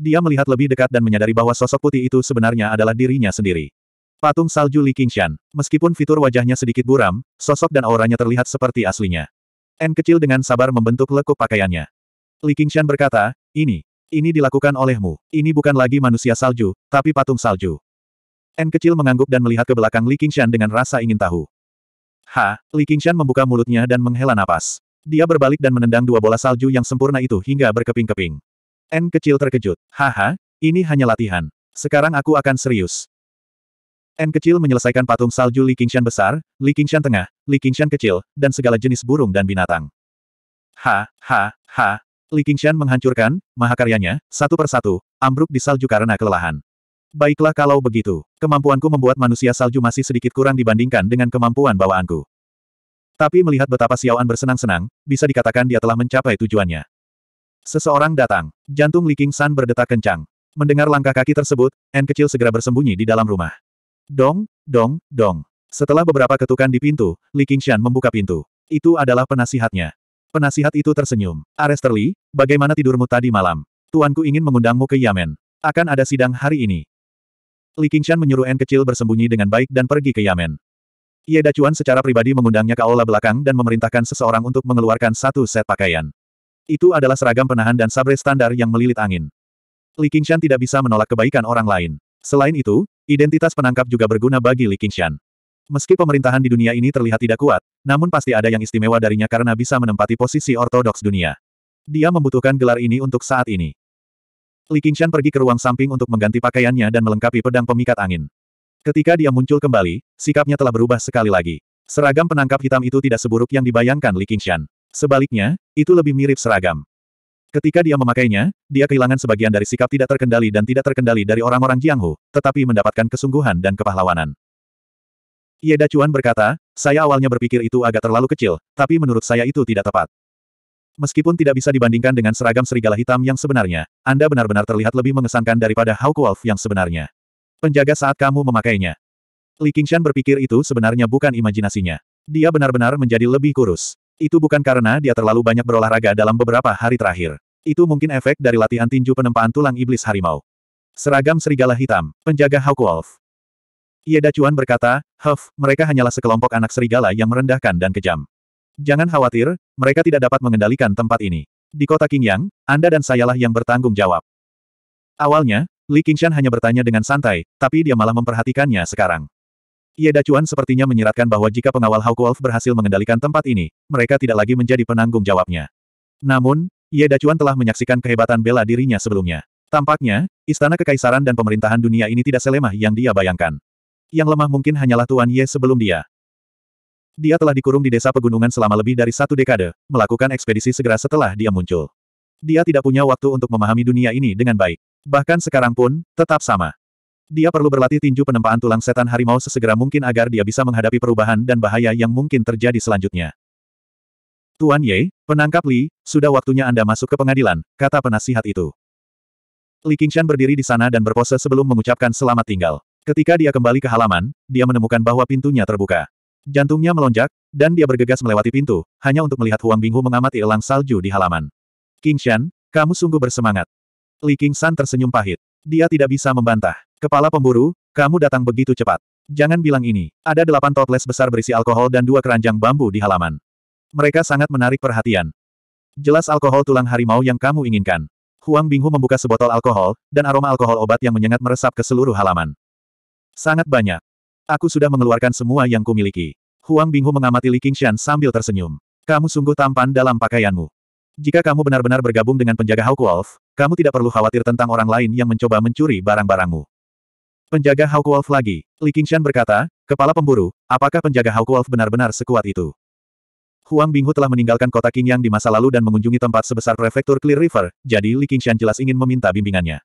Dia melihat lebih dekat dan menyadari bahwa sosok putih itu sebenarnya adalah dirinya sendiri. Patung salju Li Qingshan. Meskipun fitur wajahnya sedikit buram, sosok dan auranya terlihat seperti aslinya. N kecil dengan sabar membentuk lekuk pakaiannya. Li Qingshan berkata, ini, ini dilakukan olehmu. Ini bukan lagi manusia salju, tapi patung salju. N kecil mengangguk dan melihat ke belakang Li Qingshan dengan rasa ingin tahu. Ha, Li Qingshan membuka mulutnya dan menghela napas. Dia berbalik dan menendang dua bola salju yang sempurna itu hingga berkeping-keping. N kecil terkejut. Haha, ini hanya latihan. Sekarang aku akan serius. N kecil menyelesaikan patung salju Li Qingshan besar, Li Qingshan tengah, Li Qingshan kecil, dan segala jenis burung dan binatang. Ha, ha, ha. Li Qingshan menghancurkan, mahakaryanya, satu persatu, ambruk di salju karena kelelahan. Baiklah kalau begitu, kemampuanku membuat manusia salju masih sedikit kurang dibandingkan dengan kemampuan bawaanku. Tapi melihat betapa Xiaoan bersenang-senang, bisa dikatakan dia telah mencapai tujuannya. Seseorang datang, jantung Li Qingshan berdetak kencang. Mendengar langkah kaki tersebut, N kecil segera bersembunyi di dalam rumah. Dong, dong, dong. Setelah beberapa ketukan di pintu, Li Qingshan membuka pintu. Itu adalah penasihatnya. Penasihat itu tersenyum. Li, bagaimana tidurmu tadi malam? Tuanku ingin mengundangmu ke Yamen. Akan ada sidang hari ini. Li Qingshan menyuruh N kecil bersembunyi dengan baik dan pergi ke Yamen. Ye Dacuan secara pribadi mengundangnya ke aula belakang dan memerintahkan seseorang untuk mengeluarkan satu set pakaian. Itu adalah seragam penahan dan sabre standar yang melilit angin. Li Qingshan tidak bisa menolak kebaikan orang lain. Selain itu, identitas penangkap juga berguna bagi Li Qingshan. Meski pemerintahan di dunia ini terlihat tidak kuat, namun pasti ada yang istimewa darinya karena bisa menempati posisi ortodoks dunia. Dia membutuhkan gelar ini untuk saat ini. Li Qingshan pergi ke ruang samping untuk mengganti pakaiannya dan melengkapi pedang pemikat angin. Ketika dia muncul kembali, sikapnya telah berubah sekali lagi. Seragam penangkap hitam itu tidak seburuk yang dibayangkan Li Qingshan. Sebaliknya, itu lebih mirip seragam. Ketika dia memakainya, dia kehilangan sebagian dari sikap tidak terkendali dan tidak terkendali dari orang-orang Jianghu, tetapi mendapatkan kesungguhan dan kepahlawanan. Ye Dacuan berkata, saya awalnya berpikir itu agak terlalu kecil, tapi menurut saya itu tidak tepat. Meskipun tidak bisa dibandingkan dengan seragam serigala hitam yang sebenarnya, Anda benar-benar terlihat lebih mengesankan daripada Hawk Wolf yang sebenarnya. Penjaga saat kamu memakainya. Li Qingshan berpikir itu sebenarnya bukan imajinasinya. Dia benar-benar menjadi lebih kurus. Itu bukan karena dia terlalu banyak berolahraga dalam beberapa hari terakhir. Itu mungkin efek dari latihan tinju penempaan tulang iblis harimau. Seragam serigala hitam, penjaga Hawk Wolf. Yeda Cuan berkata, Huff, mereka hanyalah sekelompok anak serigala yang merendahkan dan kejam. Jangan khawatir, mereka tidak dapat mengendalikan tempat ini. Di kota Qingyang, Anda dan sayalah yang bertanggung jawab. Awalnya, Li Qingshan hanya bertanya dengan santai, tapi dia malah memperhatikannya sekarang. Ye iya, Dacuan sepertinya menyeratkan bahwa jika pengawal Hawk Wolf berhasil mengendalikan tempat ini, mereka tidak lagi menjadi penanggung jawabnya. Namun, Ye iya, Dacuan telah menyaksikan kehebatan bela dirinya sebelumnya. Tampaknya, istana kekaisaran dan pemerintahan dunia ini tidak selemah yang dia bayangkan. Yang lemah mungkin hanyalah Tuan Ye sebelum dia. Dia telah dikurung di desa pegunungan selama lebih dari satu dekade, melakukan ekspedisi segera setelah dia muncul. Dia tidak punya waktu untuk memahami dunia ini dengan baik. Bahkan sekarang pun, tetap sama. Dia perlu berlatih tinju penempaan tulang setan harimau sesegera mungkin agar dia bisa menghadapi perubahan dan bahaya yang mungkin terjadi selanjutnya. Tuan Ye, penangkap Li, sudah waktunya Anda masuk ke pengadilan, kata penasihat itu. Li Qingshan berdiri di sana dan berpose sebelum mengucapkan selamat tinggal. Ketika dia kembali ke halaman, dia menemukan bahwa pintunya terbuka. Jantungnya melonjak, dan dia bergegas melewati pintu, hanya untuk melihat Huang Binghu mengamati elang salju di halaman. Qingshan, kamu sungguh bersemangat. Li Qingshan tersenyum pahit. Dia tidak bisa membantah. Kepala pemburu, kamu datang begitu cepat. Jangan bilang ini. Ada delapan toples besar berisi alkohol dan dua keranjang bambu di halaman. Mereka sangat menarik perhatian. Jelas alkohol tulang harimau yang kamu inginkan. Huang Binghu membuka sebotol alkohol, dan aroma alkohol obat yang menyengat meresap ke seluruh halaman. Sangat banyak. Aku sudah mengeluarkan semua yang kumiliki. Huang Binghu mengamati Li Qingshan sambil tersenyum. Kamu sungguh tampan dalam pakaianmu. Jika kamu benar-benar bergabung dengan penjaga Hawk Wolf, kamu tidak perlu khawatir tentang orang lain yang mencoba mencuri barang-barangmu. Penjaga Hawk Wolf lagi, Li Qingshan berkata, kepala pemburu, apakah penjaga Hawk Wolf benar-benar sekuat itu? Huang Binghu telah meninggalkan kota Qingyang di masa lalu dan mengunjungi tempat sebesar prefektur Clear River, jadi Li Qingshan jelas ingin meminta bimbingannya.